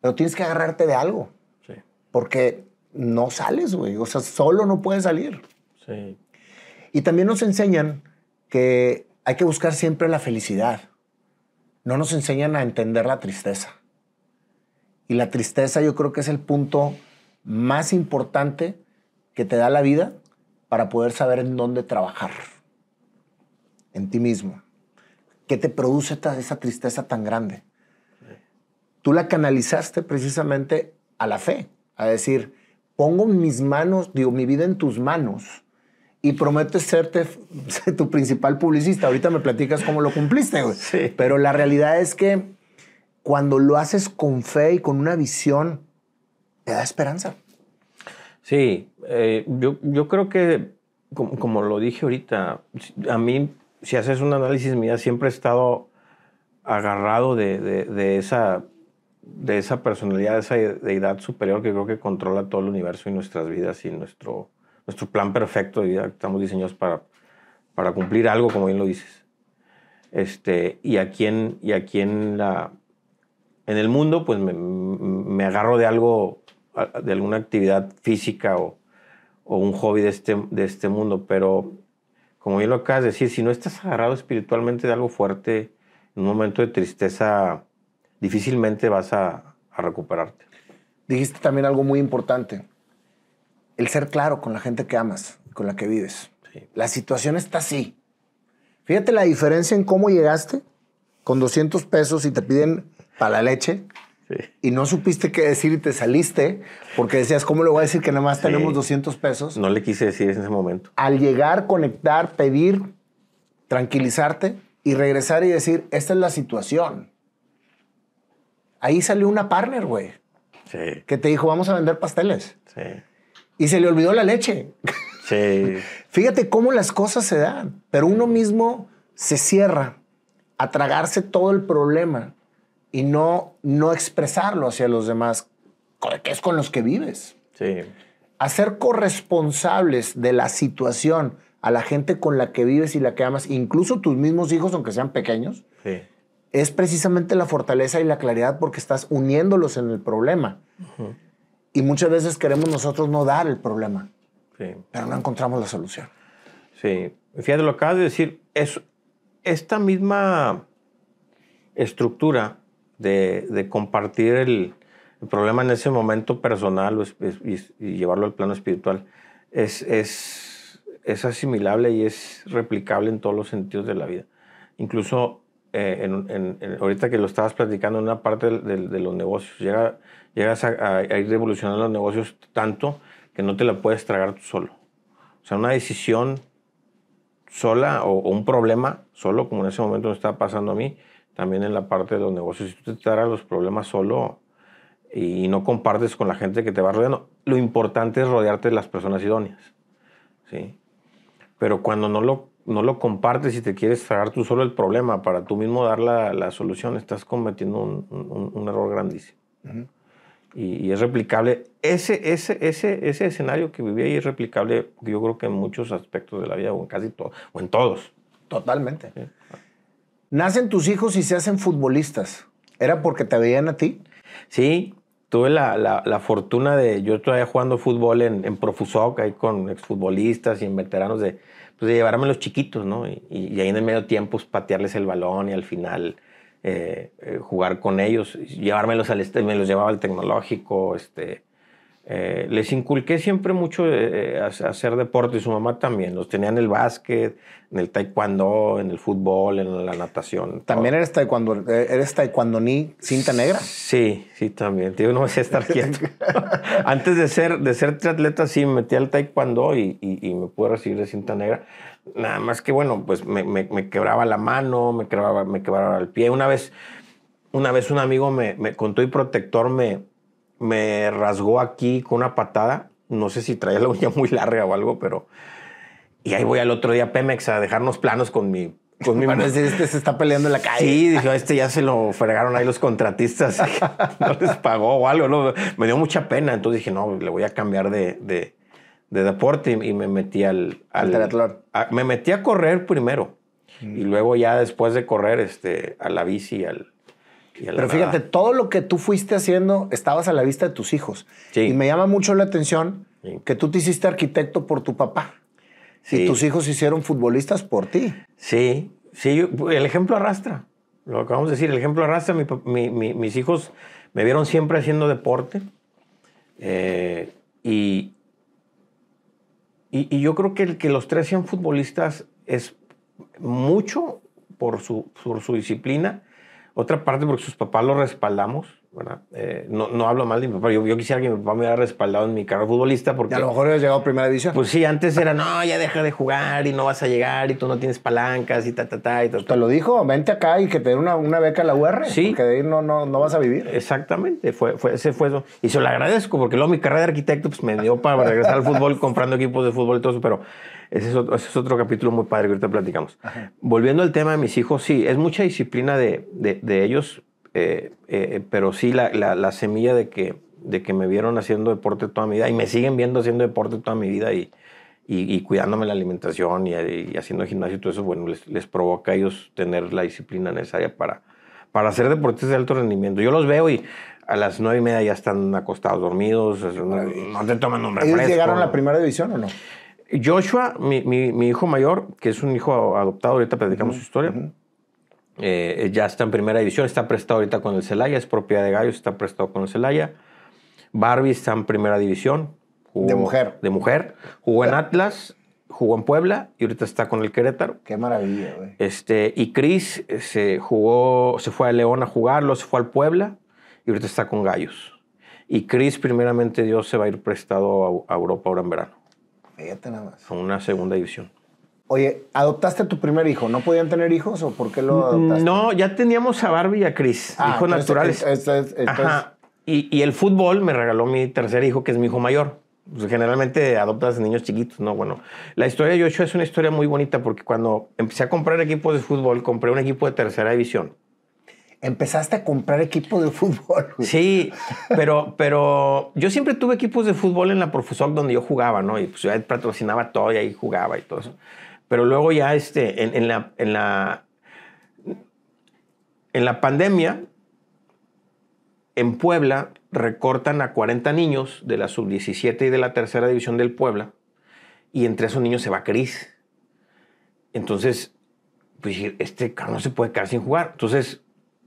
pero tienes que agarrarte de algo. Sí. Porque no sales, güey. O sea, solo no puedes salir. Sí. Y también nos enseñan que hay que buscar siempre la felicidad no nos enseñan a entender la tristeza. Y la tristeza yo creo que es el punto más importante que te da la vida para poder saber en dónde trabajar, en ti mismo. ¿Qué te produce esa tristeza tan grande? Tú la canalizaste precisamente a la fe, a decir, pongo mis manos, digo, mi vida en tus manos y prometes serte tu principal publicista. Ahorita me platicas cómo lo cumpliste, Pero la realidad es que cuando lo haces con fe y con una visión, te da esperanza. Sí, eh, yo, creo que, como, lo dije ahorita, a mí, si haces un análisis mía, siempre he estado agarrado de, de esa, de esa personalidad, de esa deidad superior que creo que controla todo el universo y nuestras vidas y nuestro, nuestro plan perfecto de vida, estamos diseñados para, para cumplir algo, como bien lo dices. Este, y aquí, en, y aquí en, la, en el mundo, pues me, agarro de algo, de alguna actividad física o, o un hobby de este, de este mundo, pero como bien lo acabas de decir, si no estás agarrado espiritualmente de algo fuerte, en un momento de tristeza, difícilmente vas a, a recuperarte. Dijiste también algo muy importante, el ser claro con la gente que amas, con la que vives. La situación está así. Fíjate la diferencia en cómo llegaste con 200 pesos y te piden para la leche. Y no supiste qué decir y te saliste porque decías, ¿cómo le voy a decir que nada más tenemos 200 pesos? No le quise decir en ese momento. Al llegar, conectar, pedir, tranquilizarte y regresar y decir, esta es la situación. Ahí salió una partner, güey. Sí. Que te dijo, vamos a vender pasteles. Sí y se le olvidó la leche. Sí. Fíjate cómo las cosas se dan, pero uno mismo se cierra a tragarse todo el problema y no, no expresarlo hacia los demás, que es con los que vives. Sí. Hacer corresponsables de la situación a la gente con la que vives y la que amas, incluso tus mismos hijos, aunque sean pequeños, es precisamente la fortaleza y la claridad porque estás uniéndolos en el problema. Y muchas veces queremos nosotros no dar el problema, sí. pero no encontramos la solución. Sí, fíjate, lo que acabas de decir, es, esta misma estructura de, compartir el, problema en ese momento personal y, llevarlo al plano espiritual es, es, es asimilable y es replicable en todos los sentidos de la vida. Incluso eh, en, ahorita que lo estabas platicando en una parte de, de los negocios, llega, llegas a, ir revolucionando los negocios tanto que no te la puedes tragar tú solo. O sea, una decisión sola o, un problema solo, como en ese momento me estaba pasando a mí, también en la parte de los negocios. Si tú te tragas los problemas solo y no compartes con la gente que te va rodeando, lo importante es rodearte de las personas idóneas. ¿sí? Pero cuando no lo, no lo compartes y te quieres tragar tú solo el problema para tú mismo dar la, la solución, estás cometiendo un, un, error grandísimo y, es replicable. Ese, ese, ese, escenario que viví ahí es replicable, yo creo que en muchos aspectos de la vida, o en casi todo, o en todos. Totalmente. Nacen tus hijos y se hacen futbolistas. ¿Era porque te veían a ti? Sí, tuve la, fortuna de. Yo todavía jugando fútbol en, en Profusoc, ahí con exfutbolistas y en veteranos de, pues, llevarme los chiquitos, ¿no? Y, y, ahí en el medio tiempo pues, patearles el balón y al final eh, eh, jugar con ellos, llevármelos al este, me los llevaba al tecnológico, este, eh, les inculqué siempre mucho hacer deporte y su mamá también, los tenía en el básquet, en el taekwondo, en el fútbol, en la natación. ¿También eres taekwondo, eres ni cinta negra? Sí, sí también, tío, no sé estar quieto. Antes de ser, de ser triatleta sí me metí al taekwondo y, y, y me pude recibir de cinta negra Nada más que, bueno, pues me, quebraba la mano, me quebraba, me quebraba el pie. Una vez, una vez un amigo me, me contó y protector me, me rasgó aquí con una patada. No sé si traía la uña muy larga o algo, pero... Y ahí voy al otro día a Pemex a dejarnos planos con mi con mi este se está peleando en la calle. Sí, dijo, este ya se lo fregaron ahí los contratistas. no les pagó o algo, ¿no? Me dio mucha pena. Entonces dije, no, le voy a cambiar de, de deporte y, me metí al... Al, me metí a correr primero. Mm. Y luego ya después de correr este, a la bici, al... Y a la Pero fíjate, todo lo que tú fuiste haciendo estabas a la vista de tus hijos. Y me llama mucho la atención que tú te hiciste arquitecto por tu papá. Sí. Y tus hijos hicieron futbolistas por ti. Sí, sí, el ejemplo arrastra. Lo acabamos de decir, el ejemplo arrastra. mis hijos me vieron siempre haciendo deporte. Eh, y, y, yo creo que el que los tres sean futbolistas es mucho por su, por su disciplina, otra parte porque sus papás los respaldamos, eh, no, no, hablo mal de mi papá. Yo, quisiera que mi papá me hubiera respaldado en mi carrera futbolista porque... a lo mejor hubiera llegado a primera división. Pues sí, antes era, no, ya deja de jugar y no vas a llegar y tú no tienes palancas y ta, ta, ta. Y todo. ¿Te lo dijo? Vente acá y que te den una, beca a la UR. Sí. Que de ahí no, no, no, vas a vivir. Exactamente. Fue, fue, ese fue eso. Y se lo agradezco porque luego mi carrera de arquitecto pues, me dio para regresar al fútbol comprando equipos de fútbol y todo eso, pero... Ese es, otro, capítulo muy padre que ahorita platicamos. Volviendo al tema de mis hijos, sí, es mucha disciplina de, de, de ellos, eh, eh, pero sí la, semilla de que, de que, me vieron haciendo deporte toda mi vida y me siguen viendo haciendo deporte toda mi vida y, y, cuidándome la alimentación y, haciendo gimnasio y todo eso, bueno, les, provoca a ellos tener la disciplina necesaria para, para hacer deportes de alto rendimiento. Yo los veo y a las nueve y media ya están acostados, dormidos, no, te toman un ¿Ellos llegaron a la primera división o no? Joshua, mi, mi, hijo mayor, que es un hijo adoptado, ahorita platicamos su historia, eh, ya está en primera división, está prestado ahorita con el Celaya, es propiedad de Gallos, está prestado con el Celaya. Barbie está en primera división. de mujer. De mujer. Jugó en Atlas, jugó en Puebla y ahorita está con el Querétaro. Qué maravilla, güey. Este, y Cris eh, se jugó, se fue a León a jugarlo, se fue al Puebla y ahorita está con Gallos. Y Cris, primeramente Dios, se va a ir prestado a, Europa ahora en verano. Fíjate nada más. una segunda división. Oye, ¿adoptaste a tu primer hijo? ¿No podían tener hijos o por qué lo adoptaste? No, ya teníamos a Barbie y a Chris, ah, hijos naturales. Y, el fútbol me regaló mi tercer hijo, que es mi hijo mayor. Pues generalmente adoptas niños chiquitos, ¿no? Bueno, la historia de yocho es una historia muy bonita porque cuando empecé a comprar equipos de fútbol, compré un equipo de tercera división. Empezaste a comprar equipos de fútbol. Sí, pero, pero yo siempre tuve equipos de fútbol en la Profesor donde yo jugaba, ¿no? Y pues, patrocinaba todo y ahí jugaba y todo eso. Pero luego ya este, en, la, en, la, en la pandemia, en Puebla recortan a 40 niños de la sub-17 y de la tercera división del Puebla, y entre esos niños se va Cris. Entonces, pues este carro no se puede quedar sin jugar. Entonces,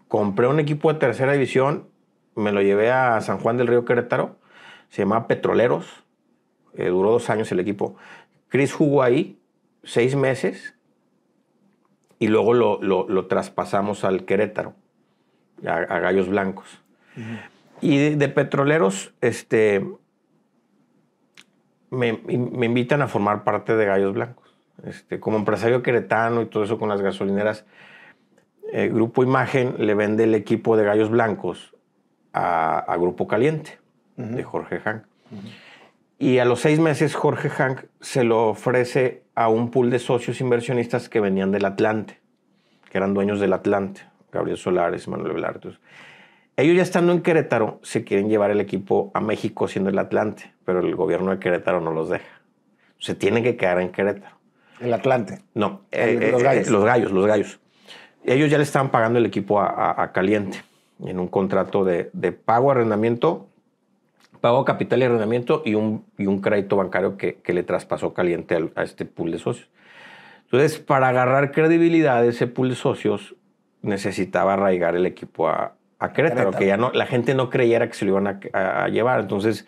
compré un equipo de tercera división, me lo llevé a San Juan del Río Querétaro, se llama Petroleros, eh, duró dos años el equipo. Cris jugó ahí, seis meses y luego lo, traspasamos al Querétaro, a, Gallos Blancos. Y de, petroleros, este, me, invitan a formar parte de Gallos Blancos. Este, como empresario queretano y todo eso con las gasolineras, eh, Grupo Imagen le vende el equipo de Gallos Blancos a, Grupo Caliente, de Jorge Hank. Y a los seis meses Jorge Hank se lo ofrece a un pool de socios inversionistas que venían del Atlante, que eran dueños del Atlante, Gabriel Solares, Manuel Velarde. Ellos ya estando en Querétaro se quieren llevar el equipo a México siendo el Atlante, pero el gobierno de Querétaro no los deja. Se tienen que quedar en Querétaro. El Atlante. No, eh, eh, eh, los, gallos. los gallos, los Ellos ya le estaban pagando el equipo a, Caliente en un contrato de, de pago arrendamiento pagó capital y arrendamiento y un, y un crédito bancario que, que le traspasó caliente a este pool de socios. Entonces, para agarrar credibilidad de ese pool de socios, necesitaba arraigar el equipo a, a Querétaro, que ya no, la gente no creyera que se lo iban a, llevar. Entonces,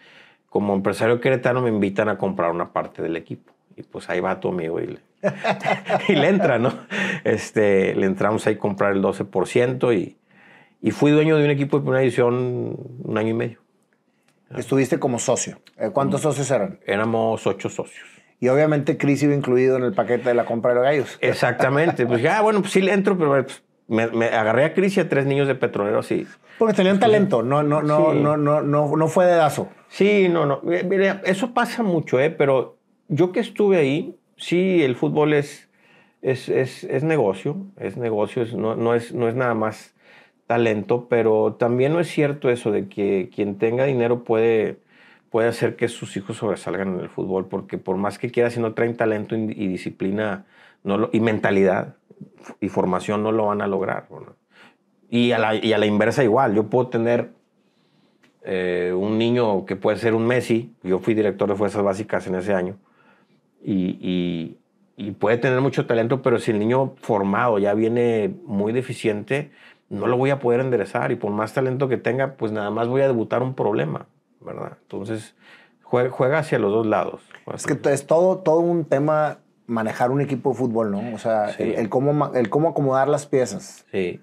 como empresario queretano, me invitan a comprar una parte del equipo. Y pues ahí va tu amigo y le, y le entra, ¿no? Este, le entramos ahí a comprar el 12% y, y fui dueño de un equipo de primera edición un año y medio. Estuviste como socio. Eh, ¿Cuántos mm. socios eran? Éramos ocho socios. Y obviamente Cris iba incluido en el paquete de la compra de los gallos. Exactamente. pues ya, ah, bueno, pues sí le entro, pero pues, me, agarré a Cris y a tres niños de Petrolero, sí. Porque tenían pues, talento, no, no, no, no, no, no, no fue dedazo. Sí, no, no. Eh, eso pasa mucho, ¿eh? Pero yo que estuve ahí, sí, el fútbol es, es, es, es negocio, es negocio, no, no, es, no es nada más talento, pero también no es cierto eso de que quien tenga dinero puede, puede hacer que sus hijos sobresalgan en el fútbol, porque por más que quiera, si no traen talento y, disciplina no y mentalidad y formación, no lo van a lograr. Y, a la, y a la inversa igual, yo puedo tener eh, un niño que puede ser un Messi, yo fui director de Fuerzas Básicas en ese año, y, y, y, puede tener mucho talento, pero si el niño formado ya viene muy deficiente, no lo voy a poder enderezar y por más talento que tenga, pues nada más voy a debutar un problema, ¿verdad? Entonces, juega, hacia los dos lados. Es que es todo, todo un tema manejar un equipo de fútbol, ¿no? O sea, el, cómo, el cómo acomodar las piezas. Sí.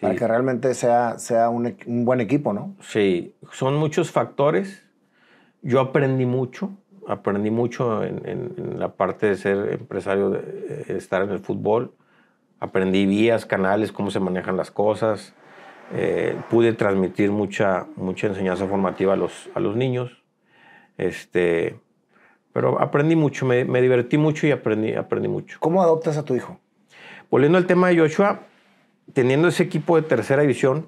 Para que realmente sea, sea un, un, buen equipo, ¿no? Sí, son muchos factores. Yo aprendí mucho, aprendí mucho en, la parte de ser empresario, de eh, estar en el fútbol. Aprendí vías, canales, cómo se manejan las cosas. Eh, pude transmitir mucha, mucha enseñanza formativa a los, a los niños. Este, pero aprendí mucho, me, divertí mucho y aprendí, aprendí mucho. ¿Cómo adoptas a tu hijo? Volviendo al tema de Joshua, teniendo ese equipo de tercera división,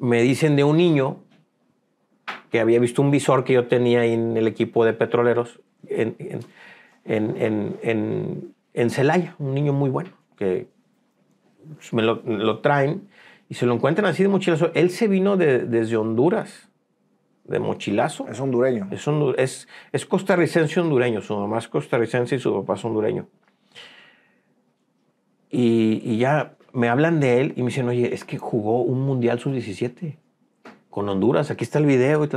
me dicen de un niño que había visto un visor que yo tenía en el equipo de petroleros en en Celaya, un niño muy bueno, que me lo, traen y se lo encuentran así de mochilazo. Él se vino desde Honduras, de mochilazo. Es hondureño. Es, es, costarricense hondureño, su mamá es costarricense y su papá es hondureño. Y, ya me hablan de él y me dicen, oye, es que jugó un Mundial sub-17 con Honduras, aquí está el video y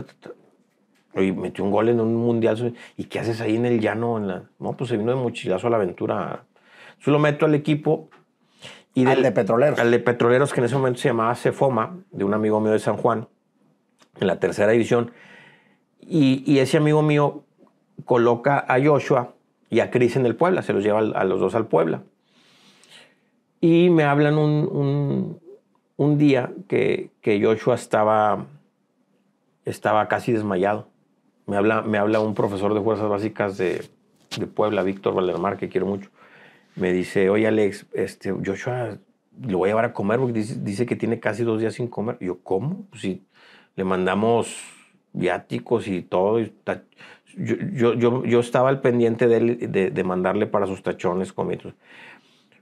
y metió un gol en un mundial. ¿Y qué haces ahí en el llano? No, pues se vino de mochilazo a la aventura. Yo lo meto al equipo. Y del, al de Petroleros. Al de Petroleros, que en ese momento se llamaba Cefoma, de un amigo mío de San Juan, en la tercera división. Y, ese amigo mío coloca a Joshua y a Cris en el Puebla, se los lleva a los dos al Puebla. Y me hablan un, día que, que Joshua estaba, estaba casi desmayado me habla, me habla un profesor de fuerzas básicas de, Puebla, Víctor Valermar, que quiero mucho. Me dice, oye Alex, este, Joshua lo voy a llevar a comer porque dice, que tiene casi dos días sin comer. yo, ¿cómo? Pues si le mandamos viáticos y todo. yo, yo, yo, estaba al pendiente de, mandarle para sus tachones comidos.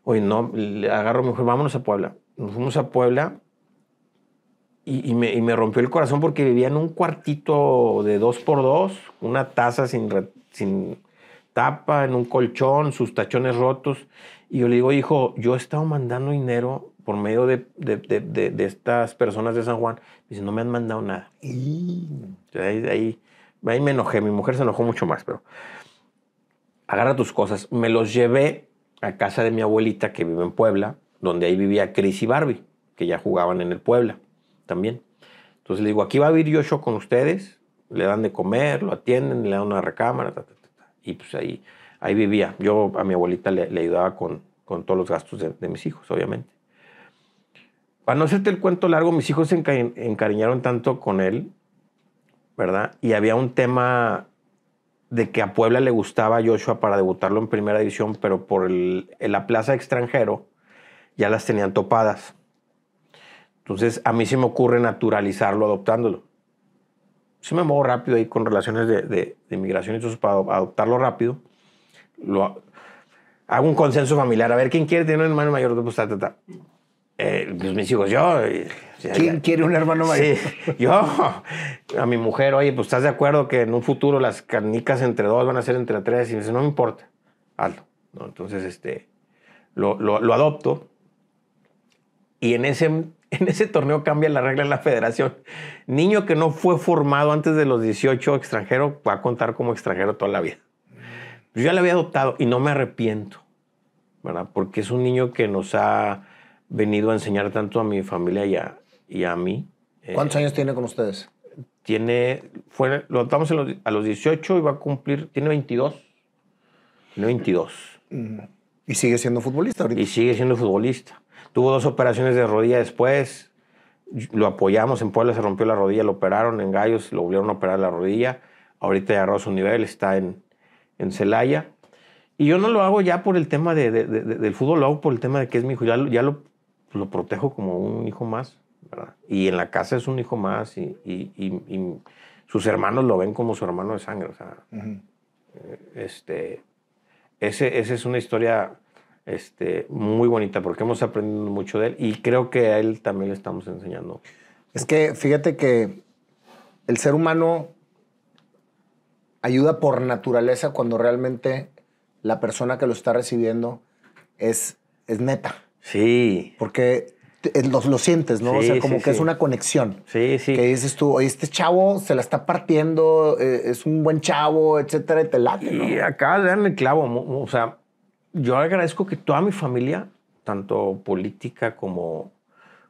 Oye, no, le agarro, mejor vámonos a Puebla. Nos fuimos a Puebla y, me, rompió el corazón porque vivía en un cuartito de dos por dos, una taza sin, tapa, en un colchón, sus tachones rotos. Y yo le digo, hijo, yo he estado mandando dinero por medio de, estas personas de San Juan. Dice, no me han mandado nada. Y ahí, ahí me enojé, mi mujer se enojó mucho más, pero agarra tus cosas. Me los llevé a casa de mi abuelita que vive en Puebla, donde ahí vivía Chris y Barbie, que ya jugaban en el Puebla también. Entonces le digo, aquí va a vivir Yoshua con ustedes, le dan de comer, lo atienden, le dan una recámara, y pues ahí, ahí vivía. Yo a mi abuelita le, ayudaba con, con, todos los gastos de, mis hijos, obviamente. Para no hacerte el cuento largo, mis hijos se encariñaron tanto con él, ¿verdad? Y había un tema de que a Puebla le gustaba yoshua para debutarlo en primera división, pero por el, la plaza extranjero ya las tenían topadas. Entonces, a mí se me ocurre naturalizarlo adoptándolo. si me muevo rápido ahí con relaciones de, de, de todo entonces para adoptarlo rápido, lo, hago un consenso familiar. A ver, ¿quién quiere tener un hermano mayor? Pues, ta, ta, eh, pues mis hijos, yo. ¿Quién quiere un hermano mayor? Sí, yo. A mi mujer, oye, pues estás de acuerdo que en un futuro las canicas entre dos van a ser entre tres. Y me dice, no me importa, hazlo. ¿No? Entonces, este, lo, lo, lo adopto. Y en ese En ese torneo cambia la regla en la federación. Niño que no fue formado antes de los 18 extranjero va a contar como extranjero toda la vida. Pues yo ya le había adoptado y no me arrepiento, ¿verdad? Porque es un niño que nos ha venido a enseñar tanto a mi familia y a, y a mí. Eh, ¿Cuántos años tiene con ustedes? Tiene, fue, lo adoptamos a los 18 y va a cumplir, tiene 22. 22. Mm. Y sigue siendo futbolista Y sigue siendo futbolista. Tuvo dos operaciones de rodilla después. Lo apoyamos en Puebla, se rompió la rodilla, lo operaron en Gallos, lo volvieron a operar la rodilla. Ahorita ya agarró su nivel, está en, en Celaya. Y yo no lo hago ya por el tema de, del fútbol, lo hago por el tema de que es mi hijo. Ya, lo, lo, protejo como un hijo más, ¿verdad? Y en la casa es un hijo más y, y, sus hermanos lo ven como su hermano de sangre. O sea, eh, este, ese, esa es una historia este, muy bonita porque hemos aprendido mucho de él y creo que a él también le estamos enseñando. Es que fíjate que el ser humano ayuda por naturaleza cuando realmente la persona que lo está recibiendo es, es neta. Sí. Porque eh, lo, lo sientes, ¿no? o sea, como que es una conexión. Sí, sí. Que dices tú, oye, este chavo se la está partiendo, eh, es un buen chavo, etcétera, y te late, ¿no? Y acá de darle el clavo, o sea, yo agradezco que toda mi familia, tanto política como,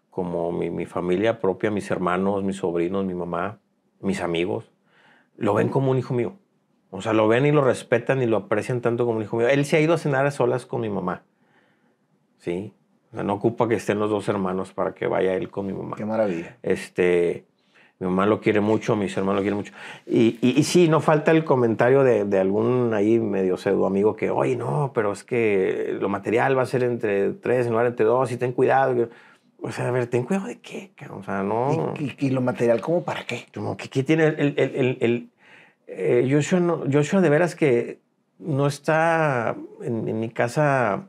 como mi, mi familia propia, mis hermanos, mis sobrinos, mi mamá, mis amigos, lo ven como un hijo mío. O sea, lo ven y lo respetan y lo aprecian tanto como un hijo mío. Él se ha ido a cenar a solas con mi mamá. Sí. no ocupa que estén los dos hermanos para que vaya él con mi mamá. Qué maravilla. Este, mi mamá lo quiere mucho, mis hermanos lo quieren mucho. Y, sí, no falta el comentario de, algún ahí medio pseudo amigo que, oye, no, pero es que lo material va a ser entre tres, no lugar entre dos, y ten cuidado. O sea, a ver, ten cuidado de qué, o sea, no. ¿Y, lo material cómo, para qué? Como que, ¿qué tiene el. el, el, eh, Joshua, Joshua, de veras que no está en, mi casa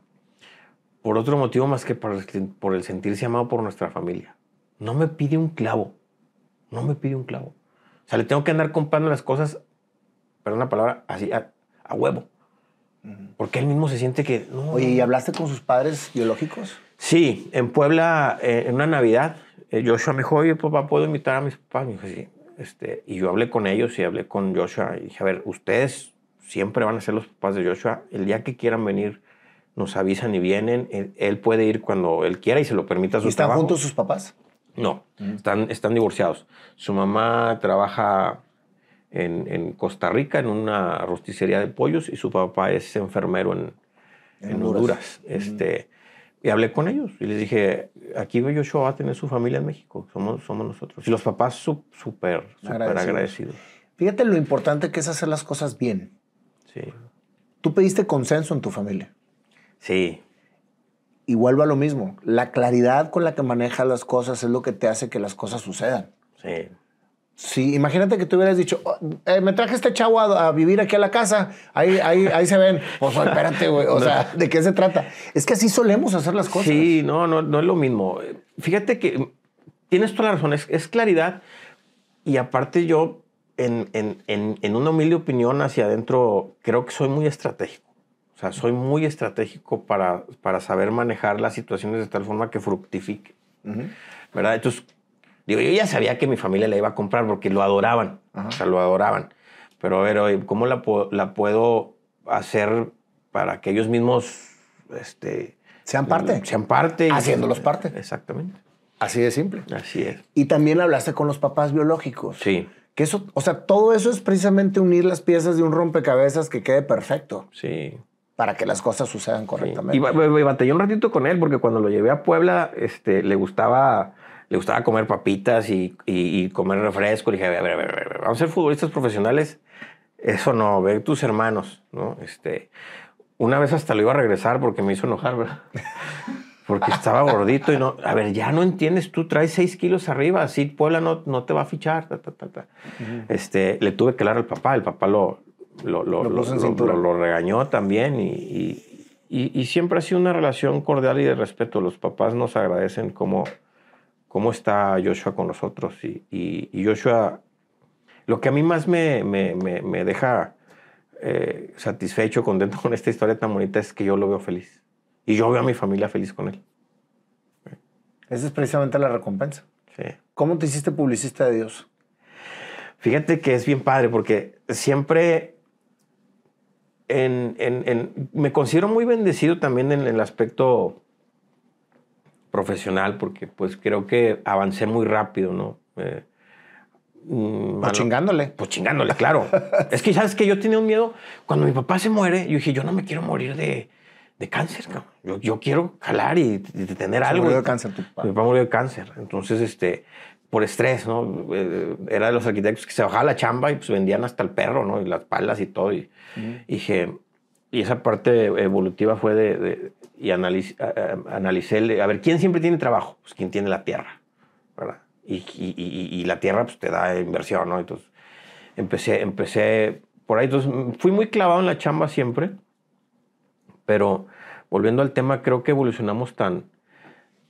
por otro motivo más que por el sentirse amado por nuestra familia. No me pide un clavo. No me pide un clavo. O sea, le tengo que andar comprando las cosas, perdón la palabra, así, a, huevo. Porque él mismo se siente que... Oye, ¿y hablaste con sus padres biológicos? Sí, en Puebla, eh, en una Navidad, eh, Joshua me dijo, oye, papá, ¿puedo invitar a mis papás? Este, y yo hablé con ellos y hablé con Joshua y dije, a ver, ustedes siempre van a ser los papás de Joshua. El día que quieran venir, nos avisan y vienen. Él, puede ir cuando él quiera y se lo permita a sus ¿Están juntos sus papás? No, mm. están, están divorciados. Su mamá trabaja en, Costa Rica en una rosticería de pollos y su papá es enfermero en, Honduras. Mm. Este, Y hablé con ellos y les dije, aquí Bello va a tener su familia en México, somos, somos nosotros. Y los papás súper, súper agradecidos. Fíjate lo importante que es hacer las cosas bien. Sí. Tú pediste consenso en tu familia. Sí, y vuelvo a lo mismo, la claridad con la que manejas las cosas es lo que te hace que las cosas sucedan. Sí. Sí, imagínate que tú hubieras dicho, oh, eh, me traje este chavo a, vivir aquí a la casa, ahí, ahí, ahí se ven. O espérate, güey, o sea, ¿de qué se trata? Es que así solemos hacer las cosas. Sí, no, no, no es lo mismo. Fíjate que tienes toda la razón, es, claridad. Y aparte yo, en, en una humilde opinión hacia adentro, creo que soy muy estratégico. O sea, soy muy estratégico para, para saber manejar las situaciones de tal forma que fructifique. ¿Verdad? Entonces, digo, yo ya sabía que mi familia la iba a comprar porque lo adoraban. O sea, lo adoraban. Pero a ver, ¿cómo la, puedo hacer para que ellos mismos este, sean parte? Sean parte. Haciéndolos parte. Exactamente. Así de simple. Así es. Y también hablaste con los papás biológicos. Sí. Que eso, o sea, todo eso es precisamente unir las piezas de un rompecabezas que quede perfecto. Sí para que las cosas sucedan correctamente. Y, y, batallé un ratito con él porque cuando lo llevé a Puebla, este, le gustaba le gustaba comer papitas y, comer refresco. Le dije, a ver, a ver, a ver, vamos a ser futbolistas profesionales. Eso no, ver tus hermanos, ¿no? Este, una vez hasta lo iba a regresar porque me hizo enojar, Porque estaba gordito y no. A ver, ya no entiendes, tú traes seis kilos arriba, así Puebla no, no te va a fichar, ta, ta, ta, Este, le tuve que hablar al papá, el papá lo, lo, lo, regañó también y, siempre ha sido una relación cordial y de respeto. Los papás nos agradecen cómo, cómo está Joshua con nosotros y, Joshua, lo que a mí más me, deja eh, satisfecho, contento con esta historia tan bonita es que yo lo veo feliz y yo veo a mi familia feliz con él. Esa es precisamente la recompensa. Sí. ¿Cómo te hiciste publicista de Dios? Fíjate que es bien padre porque siempre en, me considero muy bendecido también en, el aspecto profesional, porque pues creo que avancé muy rápido, ¿no? Eh, mm, pues chingándole. Pues chingándole, claro. es que, ¿sabes que Yo tenía un miedo. Cuando mi papá se muere, yo dije, yo no me quiero morir de, cáncer, yo, quiero jalar y, tener algo. Murió de cáncer, Mi papá murió de cáncer. Entonces, este, por estrés, ¿no? Eh, era de los arquitectos que se bajaba la chamba y pues vendían hasta el perro, ¿no? Y las palas y todo. Y y Dije, y esa parte evolutiva fue de, y analicé, a ver, ¿quién siempre tiene trabajo? Pues quien tiene la tierra, ¿verdad? Y, y, y, la tierra pues, te da inversión, ¿no? Entonces, empecé, empecé por ahí. Entonces, fui muy clavado en la chamba siempre, pero volviendo al tema, creo que evolucionamos tan,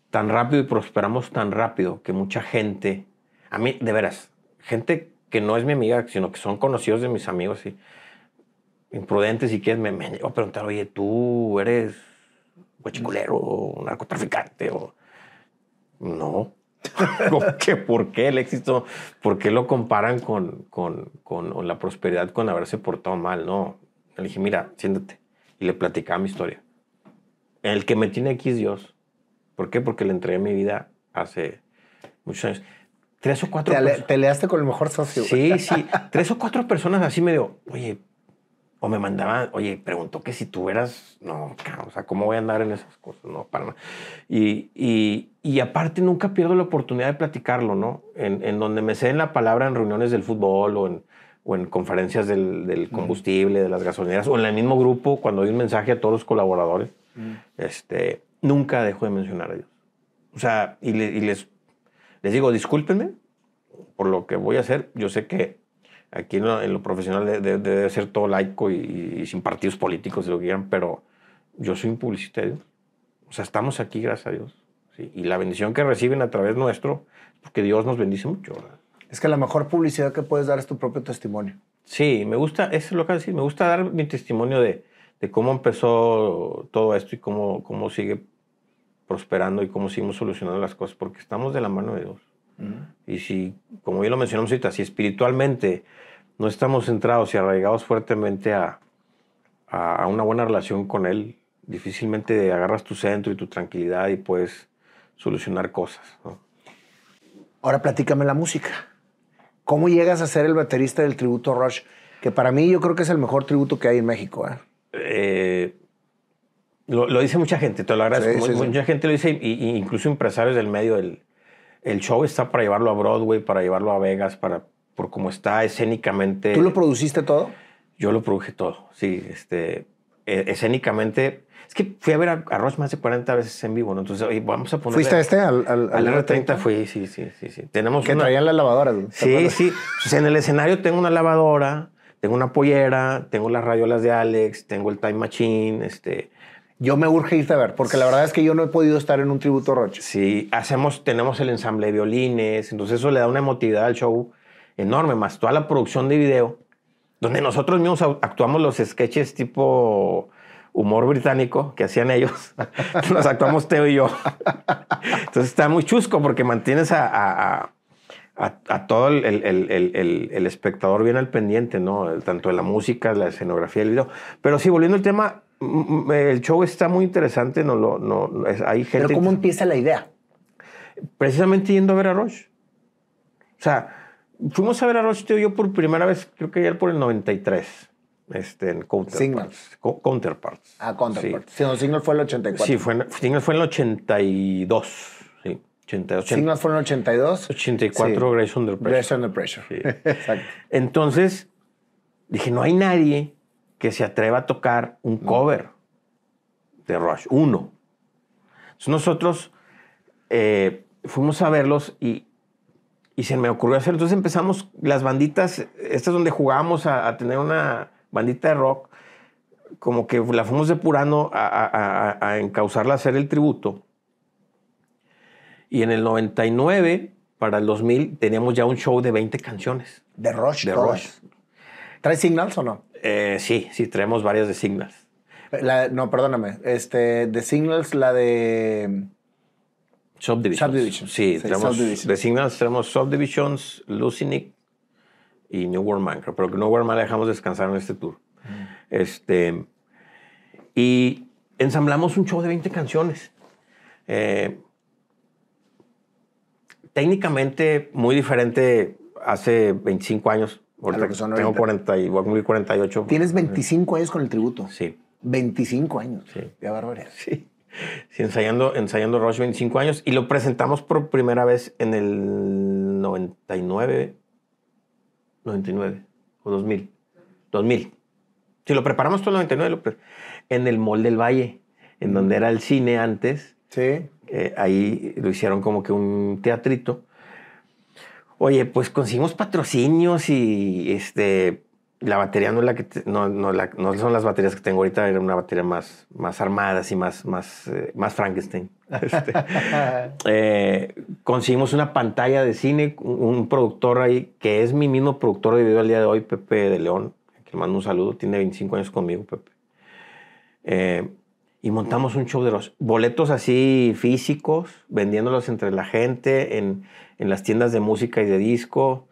tan rápido y prosperamos tan rápido que mucha gente, a mí, de veras, gente que no es mi amiga, sino que son conocidos de mis amigos, y Imprudentes y que me, me a preguntar, oye, tú eres guachiculero o narcotraficante o... No. ¿Qué, ¿Por qué el éxito? ¿Por qué lo comparan con, con, con, la prosperidad, con haberse portado mal? No. Le dije, mira, siéntate. Y le platicaba mi historia. El que me tiene aquí es Dios. ¿Por qué? Porque le entregué mi vida hace muchos años. Tres o cuatro Te leaste con el mejor socio. Sí, sí. Tres o cuatro personas así me dio, oye, o me mandaban, oye, preguntó que si tú eras, no, o sea, ¿cómo voy a andar en esas cosas? No, para Y, y, y, aparte nunca pierdo la oportunidad de platicarlo, ¿no? En, en donde me ceden la palabra en reuniones del fútbol o en, o en conferencias del, del combustible, de las gasolineras, o en el mismo grupo, cuando doy un mensaje a todos los colaboradores, este, nunca dejo de mencionar a ellos. O sea, y, y les, les digo, discúlpenme por lo que voy a hacer, yo sé que Aquí en lo, profesional debe, ser todo laico y, sin partidos políticos, si lo quieran, pero yo soy un publicitario. O sea, estamos aquí, gracias a Dios. Y la bendición que reciben a través nuestro, porque Dios nos bendice mucho. Es que la mejor publicidad que puedes dar es tu propio testimonio. Sí, me gusta, eso es lo que decir, me gusta dar mi testimonio de, de cómo empezó todo esto y cómo, cómo sigue prosperando y cómo seguimos solucionando las cosas, porque estamos de la mano de Dios. Y si, como bien lo mencionamos ahorita, si espiritualmente no estamos centrados y arraigados fuertemente a, una buena relación con Él, difícilmente agarras tu centro y tu tranquilidad y puedes solucionar cosas. Ahora platícame la música. ¿Cómo llegas a ser el baterista del tributo Rush? Que para mí yo creo que es el mejor tributo que hay en México. ¿eh? Eh, lo, dice mucha gente, te lo agradezco. mucha gente lo dice, incluso empresarios del medio del, el show está para llevarlo a Broadway, para llevarlo a Vegas, para por cómo está escénicamente. ¿Tú lo produciste todo? Yo lo produje todo, sí. Este, e, escénicamente. Es que fui a ver a, Ross más de 40 veces en vivo, ¿no? Entonces, vamos a poner. ¿Fuiste a este? Al, al, al, R30? fui, sí, sí, sí. Tenemos que traían las lavadoras. Sí, sí. Pues, en el escenario tengo una lavadora, tengo una pollera, tengo las rayolas de Alex, tengo el Time Machine, este. Yo me urge irte a ver, porque la verdad es que yo no he podido estar en un tributo Roche. Sí, hacemos, tenemos el ensamble de violines, entonces eso le da una emotividad al show enorme, más toda la producción de video, donde nosotros mismos actuamos los sketches tipo humor británico que hacían ellos, los actuamos Teo y yo. Entonces está muy chusco porque mantienes a, a, todo el, espectador viene al pendiente, ¿no? Tanto de la música, la escenografía, el video. Pero sí, volviendo al tema, el show está muy interesante, no no, hay Pero ¿cómo empieza la idea? Precisamente yendo a ver a Roche. O sea, fuimos a ver a Roche, yo por primera vez, creo que ayer por el 93 este, en Counterparts. Signals. counterparts. Ah, Counterparts. Sí. no, Signal fue el 84. Sí, fue Signal fue en el 82. 82. Sí, fueron 82. 84, Grace Under Pressure. Grace Under Pressure. Exacto. Entonces, dije, no hay nadie que se atreva a tocar un cover de Rush, uno. Entonces nosotros eh, fuimos a verlos y, y, se me ocurrió hacer. Entonces empezamos las banditas, estas donde jugábamos a, tener una bandita de rock, como que la fuimos depurando a, a, a encauzarla a hacer el tributo. Y en el 99 para el 2000 teníamos ya un show de 20 canciones. De Rush. De Rush. Signals o no? Eh, sí, sí, traemos varias de Signals. no, perdóname. Este, de Signals, la de. Subdivisions. Sí, traemos, de Signals tenemos Subdivisions, Lucinic y New World Man. Pero que New World Man dejamos descansar en este tour. Mm. Este, y ensamblamos un show de 20 canciones. Eh, técnicamente muy diferente hace 25 años. Ahorita tengo 40 48. Tienes 25 años con el tributo. Sí. 25 años. Sí. Qué barbaridad. Sí. Sí, ensayando, ensayando Rush 25 años y lo presentamos por primera vez en el 99, 99 o 2000, 2000. Si lo preparamos todo el 99, en el Mall del Valle, en mm. donde era el cine antes. Sí. Eh, ahí lo hicieron como que un teatrito. Oye, pues conseguimos patrocinios y este, la batería no es la que no, son las baterías que tengo ahorita, era una batería más, más armada, así más, más, eh, más Frankenstein. Este, eh, conseguimos una pantalla de cine, un, productor ahí que es mi mismo productor de video al día de hoy, Pepe de León, que mando un saludo, tiene 25 años conmigo, Pepe y montamos un show de los boletos así físicos, vendiéndolos entre la gente, en, las tiendas de música y de disco.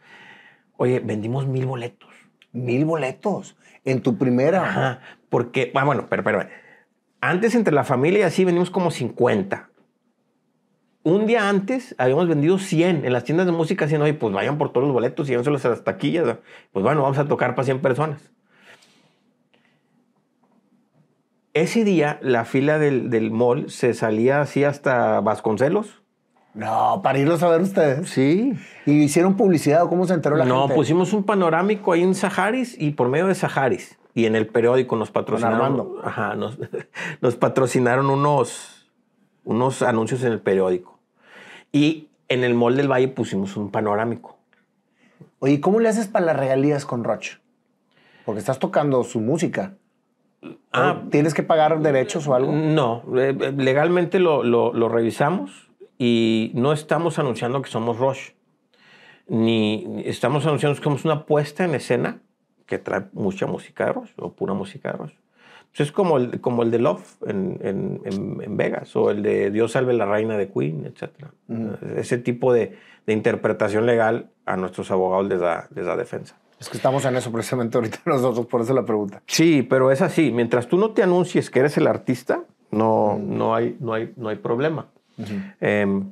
Oye, vendimos mil boletos. Mil boletos en tu primera. Ajá, porque, ah, bueno, pero, pero, antes entre la familia y así vendimos como 50. Un día antes habíamos vendido 100 en las tiendas de música, diciendo, oye, pues vayan por todos los boletos y llévenselos a las taquillas. Pues bueno, vamos a tocar para 100 personas. Ese día la fila del, del mall se salía así hasta Vasconcelos. No, para irlos a ver ustedes. Sí. ¿Y hicieron publicidad o cómo se enteró la no, gente? No, pusimos un panorámico ahí en Saharis y por medio de Saharis y en el periódico nos patrocinaron. Ajá, nos, patrocinaron unos, unos anuncios en el periódico. Y en el Mall del Valle pusimos un panorámico. Oye, ¿cómo le haces para las regalías con Roche? Porque estás tocando su música. Ah, ¿Tienes que pagar derechos o algo? No, eh, eh, legalmente lo, revisamos y no estamos anunciando que somos Roche, ni estamos anunciando que somos una puesta en escena que trae mucha música de Roche o pura música de Roche. Entonces pues es como el, como el de Love en, Vegas o el de Dios salve la reina de Queen, etc. Mm. Ese tipo de, interpretación legal a nuestros abogados les la les da defensa. Es que estamos en eso precisamente ahorita nosotros, por eso la pregunta. Sí, pero es así. Mientras tú no te anuncies que eres el artista, no, mm. no, hay, no, hay, no hay problema. Em,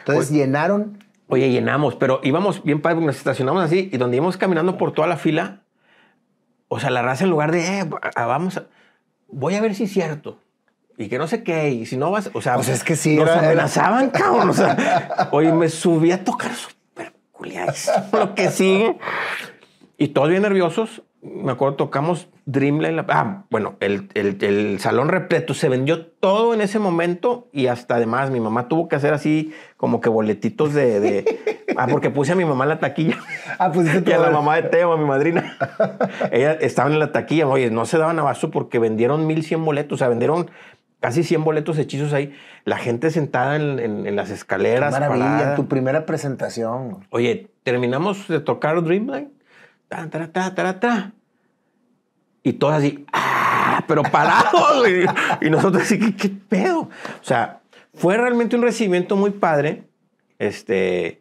Entonces, pues, ¿llenaron? Oye, llenamos, pero íbamos bien padre, nos estacionamos así y donde íbamos caminando por toda la fila, o sea, la raza en lugar de, eh, ah, vamos, voy a ver si es cierto y que no sé qué, y si no vas, o sea, pues es que sí, nos amenazaban, cabrón, o sea, hoy me subí a tocar su lo que sigue. Y todos bien nerviosos. Me acuerdo, tocamos Dreamland. Ah, bueno, el, salón repleto. Se vendió todo en ese momento y hasta además mi mamá tuvo que hacer así como que boletitos de... ah, porque puse a mi mamá la taquilla. Ah, y a la mamá de Teo, a mi madrina. ella estaban en la taquilla. Oye, no se daban abasto porque vendieron mil cien boletos. O sea, vendieron casi 100 boletos hechizos ahí. La gente sentada en, las escaleras. Qué maravilla, tu primera presentación. Oye, terminamos de tocar Dreamline. Y todos así, ¡ah! Pero parados. y, nosotros así, ¿qué, pedo? O sea, fue realmente un recibimiento muy padre. Este.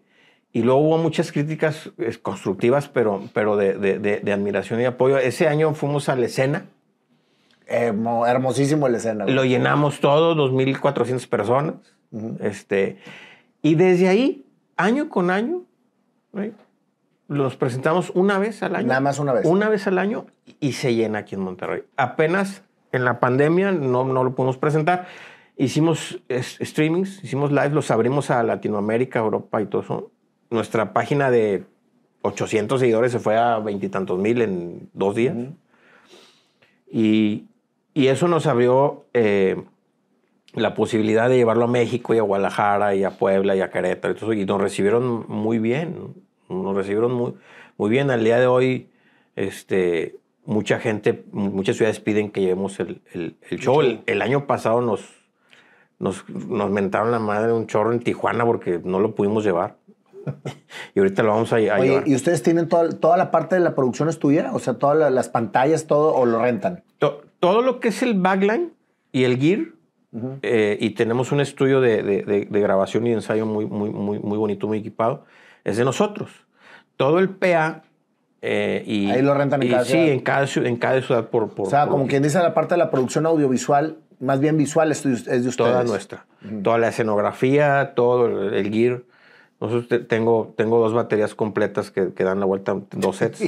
Y luego hubo muchas críticas eh, constructivas, pero, pero de admiración y apoyo. Ese año fuimos a la escena hermosísimo el escena. Lo llenamos todo, 2.400 personas. este, y desde ahí, año con año, los presentamos una vez al año. Nada más una vez. Una vez al año y se llena aquí en Monterrey. Apenas en la pandemia no, no lo pudimos presentar. Hicimos streamings, hicimos live, los abrimos a Latinoamérica, Europa y todo eso. Nuestra página de 800 seguidores se fue a veintitantos mil en dos días. Y y eso nos abrió eh, la posibilidad de llevarlo a México y a Guadalajara y a Puebla y a Querétaro. y nos recibieron muy bien. Nos recibieron muy, muy bien. Al día de hoy, este, mucha gente, muchas ciudades piden que llevemos el, el, show. El, año pasado nos, nos, nos mentaron la madre un chorro en Tijuana porque no lo pudimos llevar. y ahorita lo vamos a, a Oye, ¿y ustedes tienen toda, toda la parte de la producción es tuya? O sea, todas las pantallas, todo, o lo rentan? todo lo que es el backline y el gear. Eh, y tenemos un estudio de, grabación y ensayo muy, muy, muy, muy bonito, muy equipado. Es de nosotros. Todo el PA eh, y, Ahí lo rentan en cada ciudad. Sí, en cada, ciudad por, por O sea, como quien dice, la parte de la producción audiovisual, más bien visual, es de, ustedes. Toda nuestra. Toda la escenografía, todo el gear. Entonces tengo, tengo dos baterías completas que, que dan la vuelta, dos sets.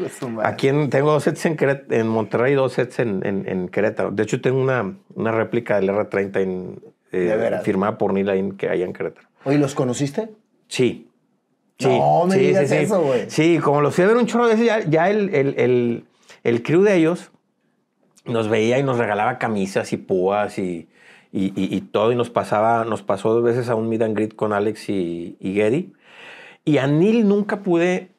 Aquí tengo dos sets en, Monterrey y dos sets en, en, Querétaro. De hecho, tengo una, réplica del R30 eh, firmada por Neil que hay en Querétaro. Oye, ¿los conociste? Sí. sí. No me sí, digas sí, eso, güey. Sí, como los fui a ver un chorro de veces, ya, el, el, el crew de ellos nos veía y nos regalaba camisas y púas y y, todo, y nos pasaba, nos pasó dos veces a un meet and greet con Alex y, y Y a Neil nunca pude,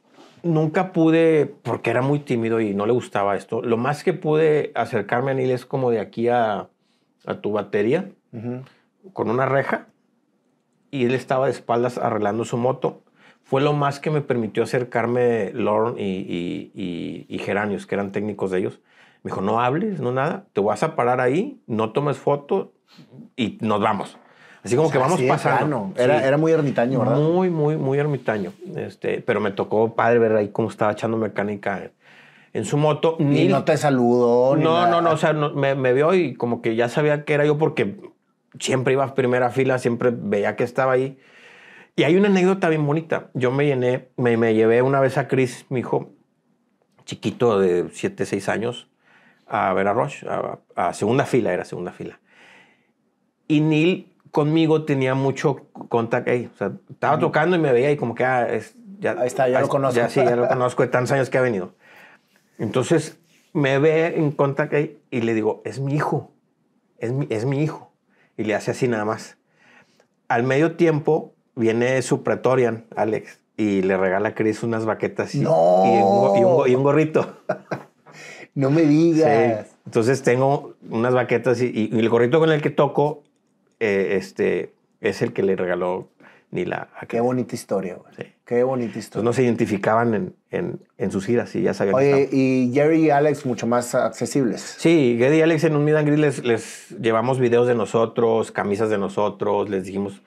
nunca pude, porque era muy tímido y no le gustaba esto. Lo más que pude acercarme a Neil es como de aquí a, tu batería, con una reja, y él estaba de espaldas arreglando su moto. Fue lo más que me permitió acercarme Lorne y, Geranios, que eran técnicos de ellos. Me dijo, no hables, no nada, te vas a parar ahí, no tomes foto, y nos vamos. Así como que vamos pasando. Era, era muy ermitaño, ¿verdad? Muy, muy, muy ermitaño. Este, pero me tocó padre ver ahí cómo estaba echando mecánica en su moto. y no te saludó. No, no, no. O sea, me, me, vio y como que ya sabía que era yo porque siempre iba a primera fila, siempre veía que estaba ahí. Y hay una anécdota bien bonita. Yo me llené, me, llevé una vez a Chris, mi hijo, chiquito de 7, 6 años, a ver a Roche, a segunda fila, era segunda fila. Y Neil conmigo tenía mucho contacto. ahí. o sea, estaba tocando y me veía y como que, ah, ya, Ahí está, ya lo conozco. Ya sí, ya lo conozco de tantos años que ha venido. Entonces me ve en contacto ahí y le digo, es mi hijo, es mi, es mi hijo. Y le hace así nada más. Al medio tiempo viene su Pretorian, Alex, y le regala a Chris unas baquetas y, y, un, gorrito. no me digas. Entonces tengo unas baquetas y, el gorrito con el que toco eh, este, es el que le regaló Nila. A Qué bonita historia, Qué bonita historia. no se identificaban en, en, sus giras y ya sabían. Oye, y Jerry y Alex mucho más accesibles. Sí, Jerry y Alex en un Midan les, llevamos videos de nosotros, camisas de nosotros, les dijimos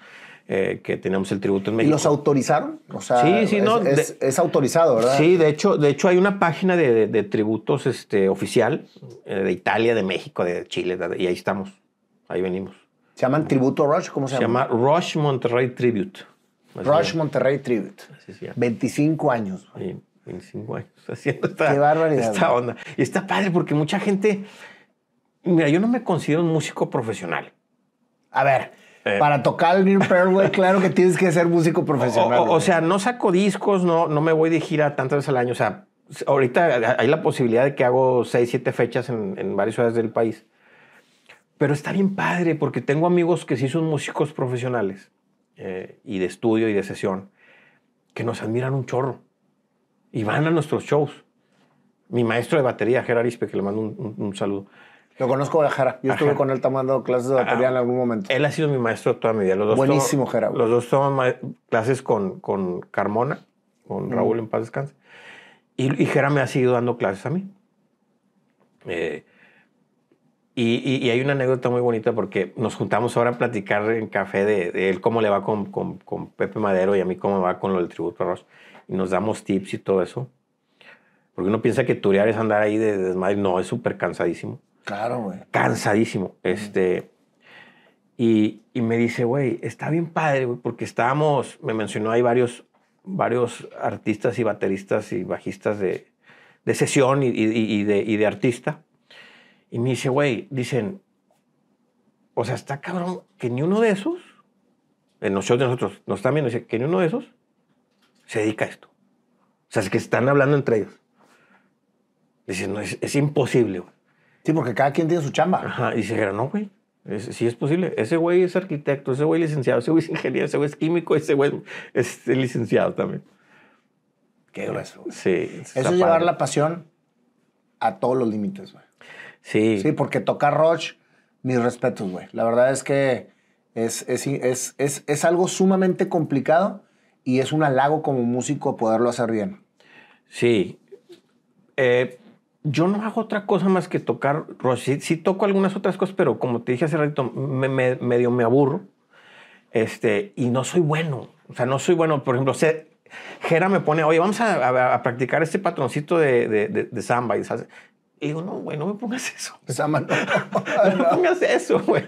eh, que teníamos el tributo en México. ¿Y los autorizaron? O sea, es, autorizado, ¿verdad? Sí, de hecho, de hecho hay una página de, tributos este, oficial eh, de Italia, de México, de Chile, y ahí estamos. Ahí venimos. ¿Se llaman Tributo Rush? ¿Cómo se, llama? Se llama Rush Monterrey Tribute. Rush Monterrey Tribute. 25 años. 25 años haciendo esta, onda. Y está padre porque mucha gente. Mira, yo no me considero un músico profesional. A ver, eh. para tocar el New Fairway, claro que tienes que ser músico profesional. O, sea, no saco discos, no, no me voy de gira tantas veces al año. O sea, ahorita hay la posibilidad de que hago 6, 7 fechas en, en varias ciudades del país. Pero está bien padre porque tengo amigos que sí son músicos profesionales eh, y de estudio y de sesión que nos admiran un chorro y van a nuestros shows. Mi maestro de batería, Gerard Ispe, que le mando un, saludo. Lo conozco de Jara. Yo estuve con él tomando clases de batería en ah, algún momento. Él ha sido mi maestro toda mi vida. Los dos Buenísimo, Los dos toman clases con, con Carmona, con Raúl en paz descanse. Y, y, me ha seguido dando clases a mí. Eh, y, hay una anécdota muy bonita porque nos juntamos ahora a platicar en café de, él cómo le va con, con, Pepe Madero y a mí cómo me va con lo del tributo a Ross. Y nos damos tips y todo eso. Porque uno piensa que turear es andar ahí de desmadre. No, es súper cansadísimo. Claro, güey. Cansadísimo. Este, y, y me dice, güey, está bien padre, güey, porque estábamos, me mencionó hay varios, varios artistas y bateristas y bajistas de, de sesión y, y de, de artista y me dice, güey, dicen, o sea, está cabrón que ni uno de esos, en los de nosotros, nos están viendo, dice, que ni uno de esos se dedica a esto. O sea, es que están hablando entre ellos. Dicen, no, es, imposible, güey. Sí, porque cada quien tiene su chamba. Ajá, y dijeron, no, güey, sí es posible. Ese güey es arquitecto, ese güey es licenciado, ese güey es ingeniero, ese güey es químico, ese güey es licenciado también. Qué grueso. Sí. Eso es llevar la pasión a todos los límites, güey. Sí. Sí, porque tocar Roche, mis respetos, güey. La verdad es que es, es, es, algo sumamente complicado y es un halago como músico poderlo hacer bien. Sí. Eh, yo no hago otra cosa más que tocar Roche. Sí, toco algunas otras cosas, pero como te dije hace ratito, medio me aburro. Este, y no soy bueno. O sea, no soy bueno. Por ejemplo, sé, Jera me pone, oye, vamos a, practicar este patroncito de, de, samba. Y y digo, no, güey, no me pongas eso. Esa mano. no me pongas eso, güey.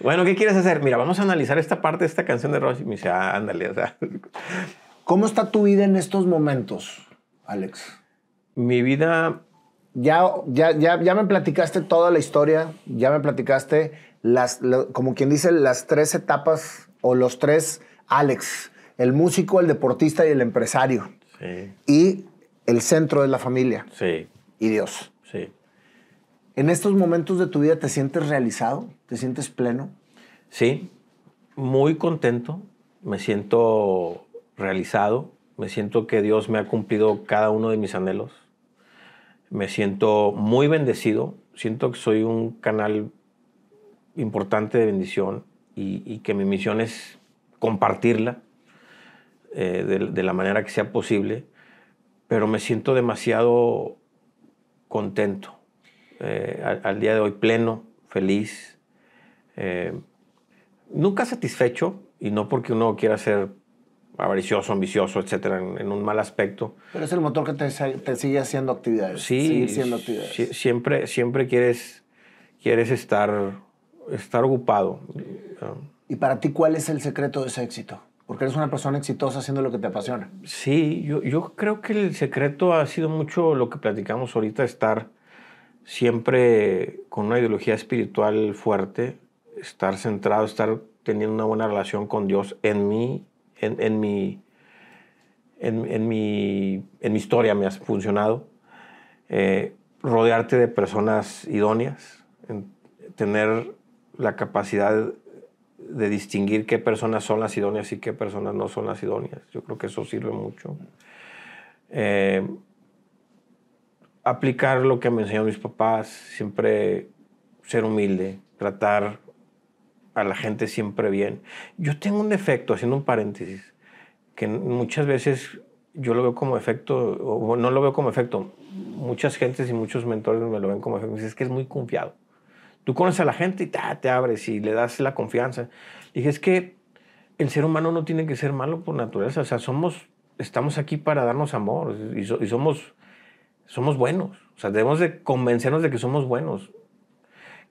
bueno, ¿qué quieres hacer? Mira, vamos a analizar esta parte de esta canción de Rush. Y me dice, ah, ándale. O sea. ¿Cómo está tu vida en estos momentos, Alex? Mi vida... Ya, ya, ya, ya me platicaste toda la historia, ya me platicaste las, como quien dice, las tres etapas o los tres Alex, el músico, el deportista y el empresario. Sí. Y el centro de la familia. Sí y Dios. Sí. ¿En estos momentos de tu vida te sientes realizado? ¿Te sientes pleno? Sí, muy contento. Me siento realizado. Me siento que Dios me ha cumplido cada uno de mis anhelos. Me siento muy bendecido. Siento que soy un canal importante de bendición y, que mi misión es compartirla eh, de la manera que sea posible. Pero me siento demasiado contento, eh, al, día de hoy pleno, feliz, eh, nunca satisfecho, y no porque uno quiera ser avaricioso, ambicioso, etcétera, en, un mal aspecto. Pero es el motor que te, sigue haciendo actividades. Sí, siempre, siempre quieres, quieres estar, estar ocupado. ¿Y para ti cuál es el secreto de ese éxito? Porque eres una persona exitosa haciendo lo que te apasiona. Sí, yo, creo que el secreto ha sido mucho lo que platicamos ahorita, estar siempre con una ideología espiritual fuerte, estar centrado, estar teniendo una buena relación con Dios en mí, en, en mi, en, mi, en mi historia me ha funcionado. Eh, rodearte de personas idóneas, tener la capacidad de distinguir qué personas son las idóneas y qué personas no son las idóneas. Yo creo que eso sirve mucho. Eh, aplicar lo que me enseñaron mis papás, siempre ser humilde, tratar a la gente siempre bien. Yo tengo un efecto, haciendo un paréntesis, que muchas veces yo lo veo como efecto, o no lo veo como efecto, muchas gentes y muchos mentores me lo ven como efecto, es que es muy confiado. Tú conoces a la gente y te abres y le das la confianza. Dije, es que el ser humano no tiene que ser malo por naturaleza. O sea, somos, estamos aquí para darnos amor y, somos, somos buenos. O sea, debemos de convencernos de que somos buenos.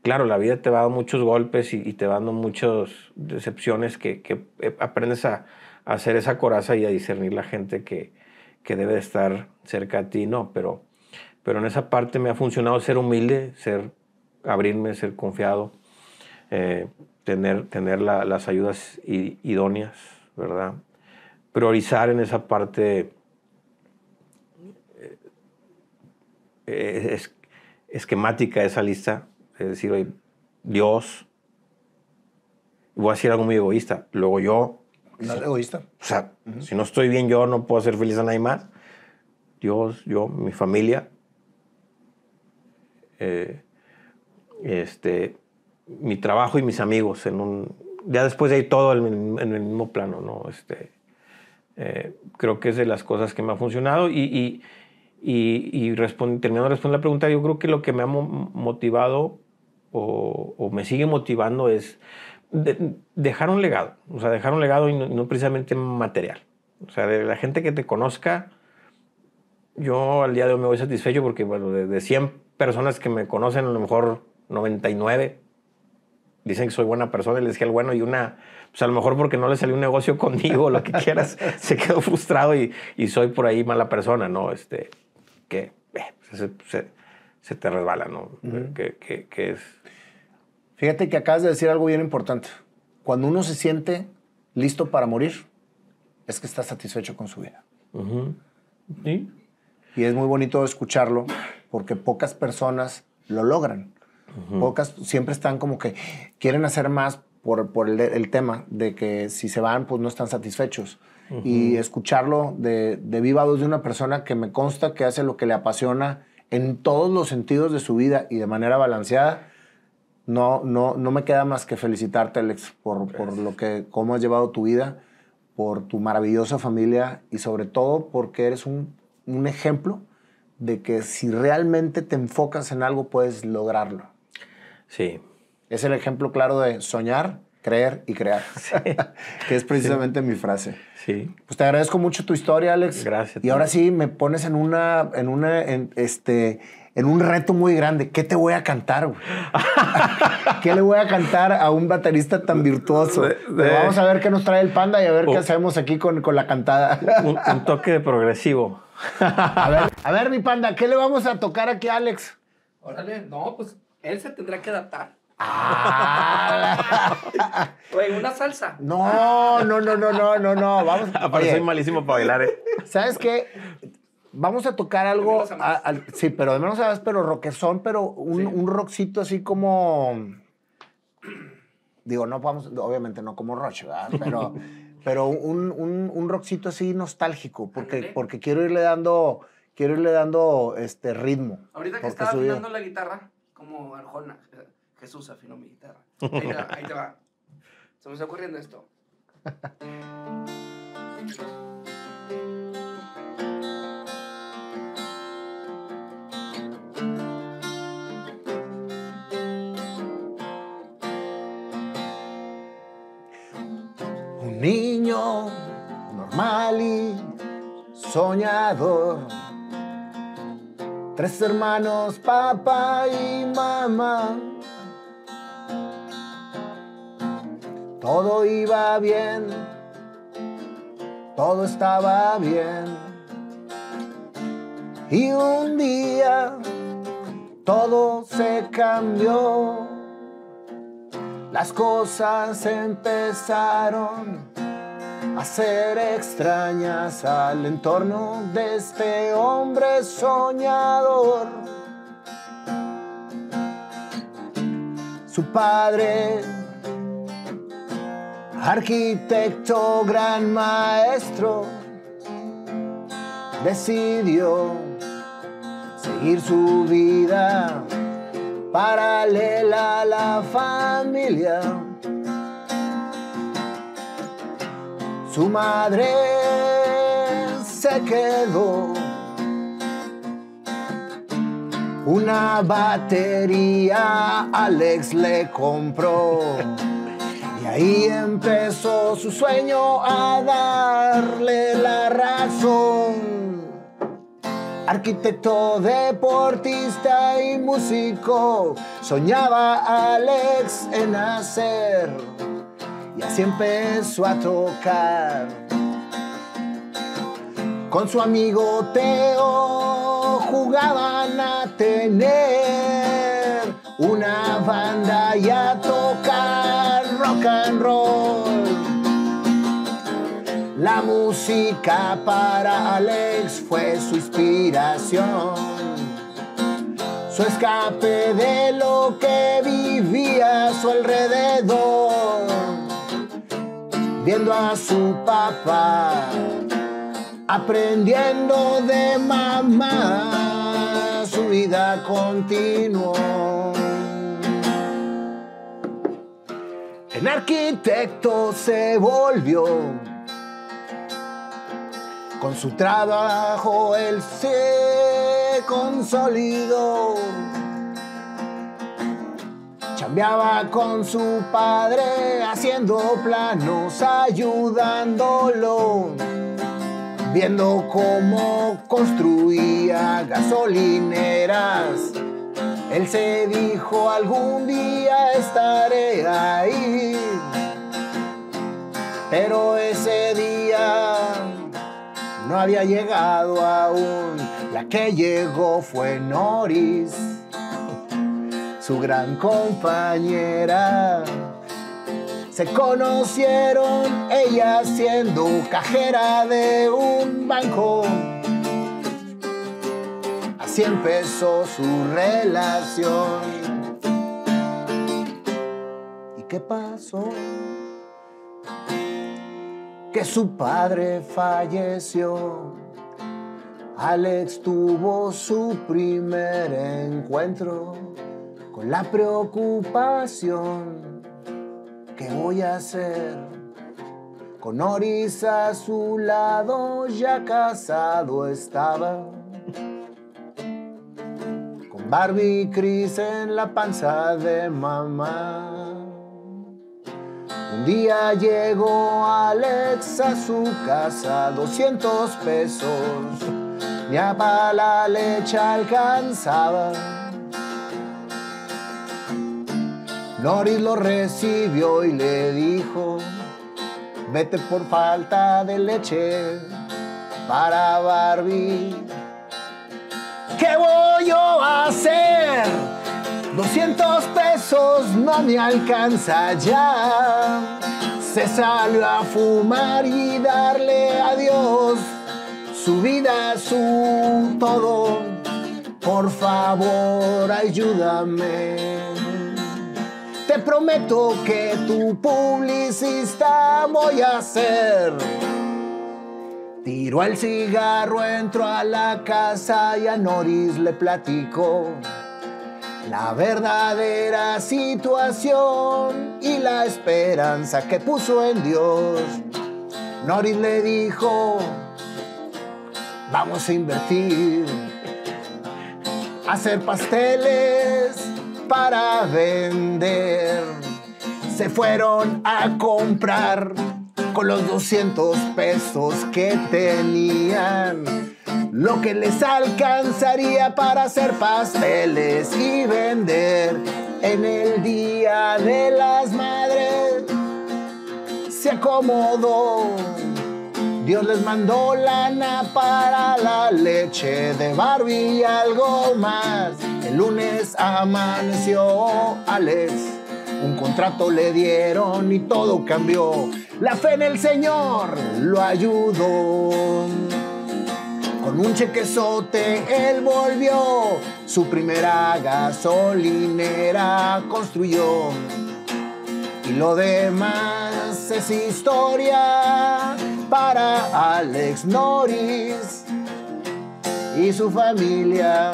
Claro, la vida te va dando muchos golpes y, te va dando muchas decepciones que, que eh, aprendes a, hacer esa coraza y a discernir la gente que, debe estar cerca a ti, no, pero, pero en esa parte me ha funcionado ser humilde, ser abrirme, ser confiado, eh, tener, tener las ayudas idóneas, ¿verdad? Priorizar en esa parte eh, eh, es, esquemática de esa lista, es decir, Dios, voy a decir algo muy egoísta, luego yo. No egoísta. O sea, si no estoy bien yo, no puedo ser feliz a nadie más. Dios, yo, mi familia este, mi trabajo y mis amigos en un... Ya después de ahí todo en, el mismo plano, ¿no? Este, eh, creo que es de las cosas que me ha funcionado y, y, terminando de responder la pregunta, yo creo que lo que me ha motivado o, me sigue motivando es dejar un legado, o sea, dejar un legado y no, precisamente material. O sea, de la gente que te conozca, yo al día de hoy me voy satisfecho porque, bueno, de 100 personas que me conocen, a lo mejor 99 dicen que soy buena persona y les dije al bueno y una, pues a lo mejor porque no le salió un negocio conmigo, lo que quieras, se quedó frustrado y, soy por ahí mala persona, ¿no? Este, que eh, pues, se, te resbala, ¿no? que, es... Fíjate que acabas de decir algo bien importante. Cuando uno se siente listo para morir, es que está satisfecho con su vida. ¿Sí? Y es muy bonito escucharlo porque pocas personas lo logran pocas siempre están como que quieren hacer más por, el, tema de que si se van, pues no están satisfechos. Y escucharlo de, de viva voz de una persona que me consta que hace lo que le apasiona en todos los sentidos de su vida y de manera balanceada, no, no, no me queda más que felicitarte, Alex, por, lo que, cómo has llevado tu vida, por tu maravillosa familia y sobre todo porque eres un ejemplo de que si realmente te enfocas en algo puedes lograrlo. Sí. Es el ejemplo claro de soñar, creer y crear, que es precisamente mi frase. Sí. Pues te agradezco mucho tu historia, Alex. Gracias. Y ahora sí me pones en una, en una, en este, en un reto muy grande. ¿Qué te voy a cantar, güey? ¿Qué le voy a cantar a un baterista tan virtuoso? vamos a ver qué nos trae el panda y a ver qué oh. hacemos aquí con, la cantada. un, toque de progresivo. a, ver, a ver, mi panda, ¿qué le vamos a tocar aquí a Alex? Órale, no, pues él se tendrá que adaptar. Ah, una salsa. No, no, no, no, no, no, no. Vamos. Ah, malísimo para bailar, ¿eh? ¿Sabes qué? Vamos a tocar algo. sí, pero de menos a pero roquezón, pero un, rockcito así como. Digo, no vamos, obviamente no como Roche, ¿verdad? Pero, pero un, un, rockcito así nostálgico, porque, porque quiero irle dando. Quiero irle dando este ritmo. Ahorita que estaba subiendo la guitarra, como Arjona. Jesús afinó mi guitarra. Ahí, ahí te va. Se me está ocurriendo esto. Un niño normal y soñador Tres hermanos, papá y mamá. Todo iba bien, todo estaba bien. Y un día todo se cambió, las cosas empezaron hacer extrañas al entorno de este hombre soñador. Su padre, arquitecto gran maestro, decidió seguir su vida paralela a la familia su madre se quedó. Una batería Alex le compró. Y ahí empezó su sueño a darle la razón. Arquitecto, deportista y músico, soñaba Alex en hacer Siempre así empezó a tocar con su amigo Teo jugaban a tener una banda y a tocar rock and roll. La música para Alex fue su inspiración, su escape de lo que vivía a su alrededor viendo a su papá, aprendiendo de mamá, su vida continuó. el arquitecto se volvió, con su trabajo él se consolidó Cambiaba con su padre haciendo planos, ayudándolo. Viendo cómo construía gasolineras. Él se dijo algún día estaré ahí. Pero ese día no había llegado aún. La que llegó fue Noris su gran compañera. Se conocieron ella siendo cajera de un banco. Así empezó su relación. ¿Y qué pasó? Que su padre falleció. Alex tuvo su primer encuentro con la preocupación que voy a hacer. Con Oris a su lado ya casado estaba. Con Barbie y Chris en la panza de mamá. Un día llegó Alex a su casa, 200 pesos. Ni a la leche alcanzaba Noris lo recibió y le dijo, vete por falta de leche para Barbie. ¿Qué voy yo a hacer? 200 pesos no me alcanza ya. Se salió a fumar y darle Dios su vida, su todo. Por favor, ayúdame. Te prometo que tu publicista voy a ser. Tiró el cigarro, entró a la casa y a Noris le platicó la verdadera situación y la esperanza que puso en Dios. Noris le dijo, vamos a invertir, hacer pasteles para vender. Se fueron a comprar con los 200 pesos que tenían. Lo que les alcanzaría para hacer pasteles y vender en el Día de las Madres se acomodó Dios les mandó lana para la leche de Barbie y algo más. El lunes amaneció Alex. Un contrato le dieron y todo cambió. La fe en el Señor lo ayudó. Con un chequezote él volvió. Su primera gasolinera construyó. Y lo demás es historia para Alex Norris y su familia,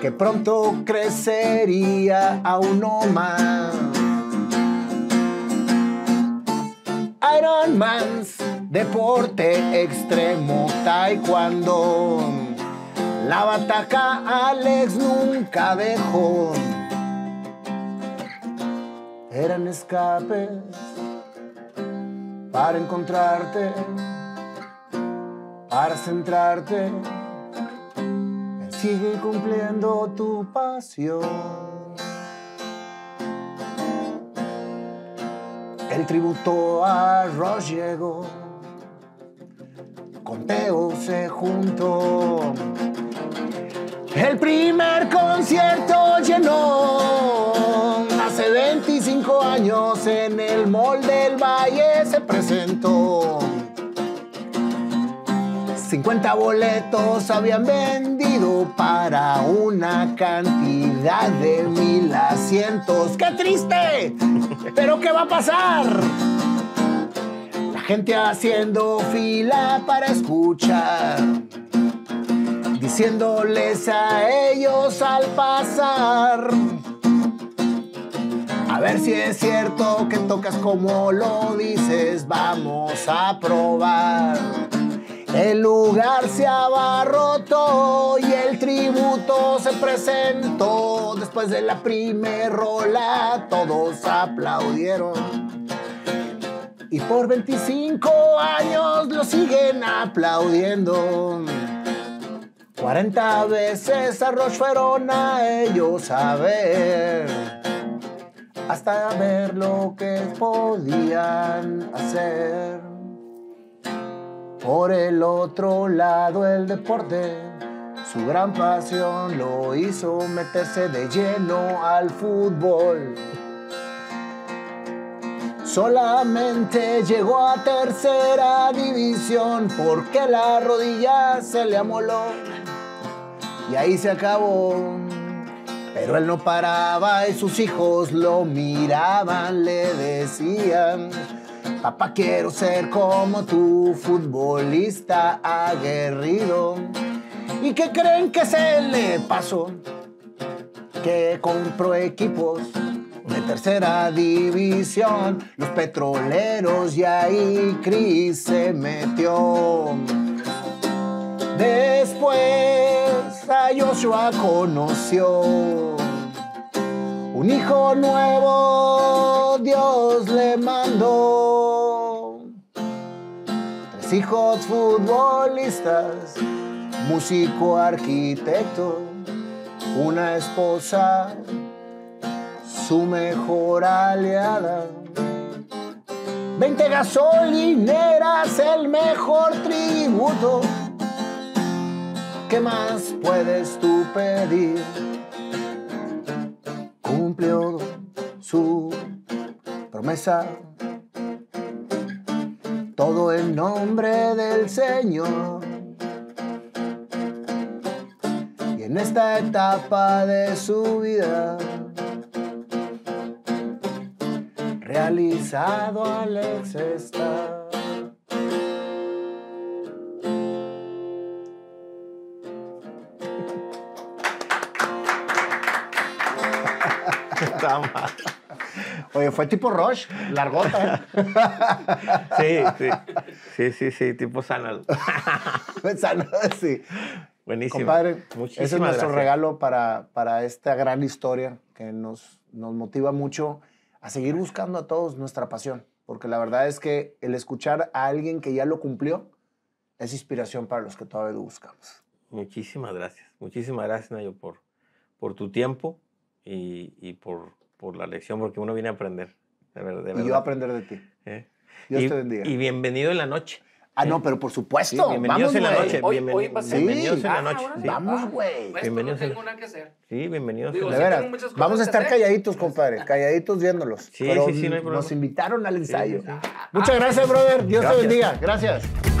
que pronto crecería aún uno más. Iron deporte extremo taekwondo. La bataca Alex nunca dejó. Eran escapes para encontrarte, para centrarte, sigue cumpliendo tu pasión. El tributo a Ross llegó, con Teo se juntó. El primer concierto llenó Hace 25 años en el mol del Valle se presentó. 50 boletos habían vendido para una cantidad de mil asientos. ¡Qué triste! ¿Pero qué va a pasar? La gente haciendo fila para escuchar diciéndoles a ellos al pasar a ver si es cierto que tocas como lo dices, vamos a probar. El lugar se abarrotó y el tributo se presentó. Después de la primer rola todos aplaudieron. Y por 25 años lo siguen aplaudiendo. 40 veces a Roche fueron a ellos a ver hasta ver lo que podían hacer. Por el otro lado el deporte, su gran pasión lo hizo meterse de lleno al fútbol. Solamente llegó a tercera división porque la rodilla se le amoló y ahí se acabó pero él no paraba y sus hijos lo miraban, le decían, papá quiero ser como tú, futbolista aguerrido. ¿Y qué creen que se le pasó? Que compró equipos de tercera división, los petroleros y ahí Cris se metió. Después Joshua conoció. Un hijo nuevo Dios le mandó. Tres hijos futbolistas, músico, arquitecto, una esposa, su mejor aliada. 20 gasolineras, el mejor tributo ¿Qué más puedes tú pedir? Cumplió su promesa. Todo en nombre del Señor. Y en esta etapa de su vida, realizado Alex está. Oye, fue tipo Rush, largota. sí, sí. Sí, sí, sí, tipo Sanal. Sanal, sí. Buenísimo. Compadre, ese es nuestro regalo para, para esta gran historia que nos, nos motiva mucho a seguir buscando a todos nuestra pasión. Porque la verdad es que el escuchar a alguien que ya lo cumplió es inspiración para los que todavía lo buscamos. Muchísimas gracias. Muchísimas gracias, Nayo, por, por tu tiempo y, y por por la lección, porque uno viene a aprender. De verdad de y yo a aprender de ti. ¿Eh? Dios y, te bendiga. Y bienvenido en la noche. Ah, no, ¿Eh? pero por supuesto. bienvenidos en la noche. Hoy, bienvenido, hoy ser. Bienvenidos en la noche. Vamos, güey. Bienvenidos. No tengo nada que hacer. Sí, bienvenidos. de veras. Vamos a estar calladitos, compadre. Calladitos viéndolos. Sí, pero sí, Nos invitaron al ensayo. Muchas ah, gracias, pues. brother. Dios te bendiga. Gracias.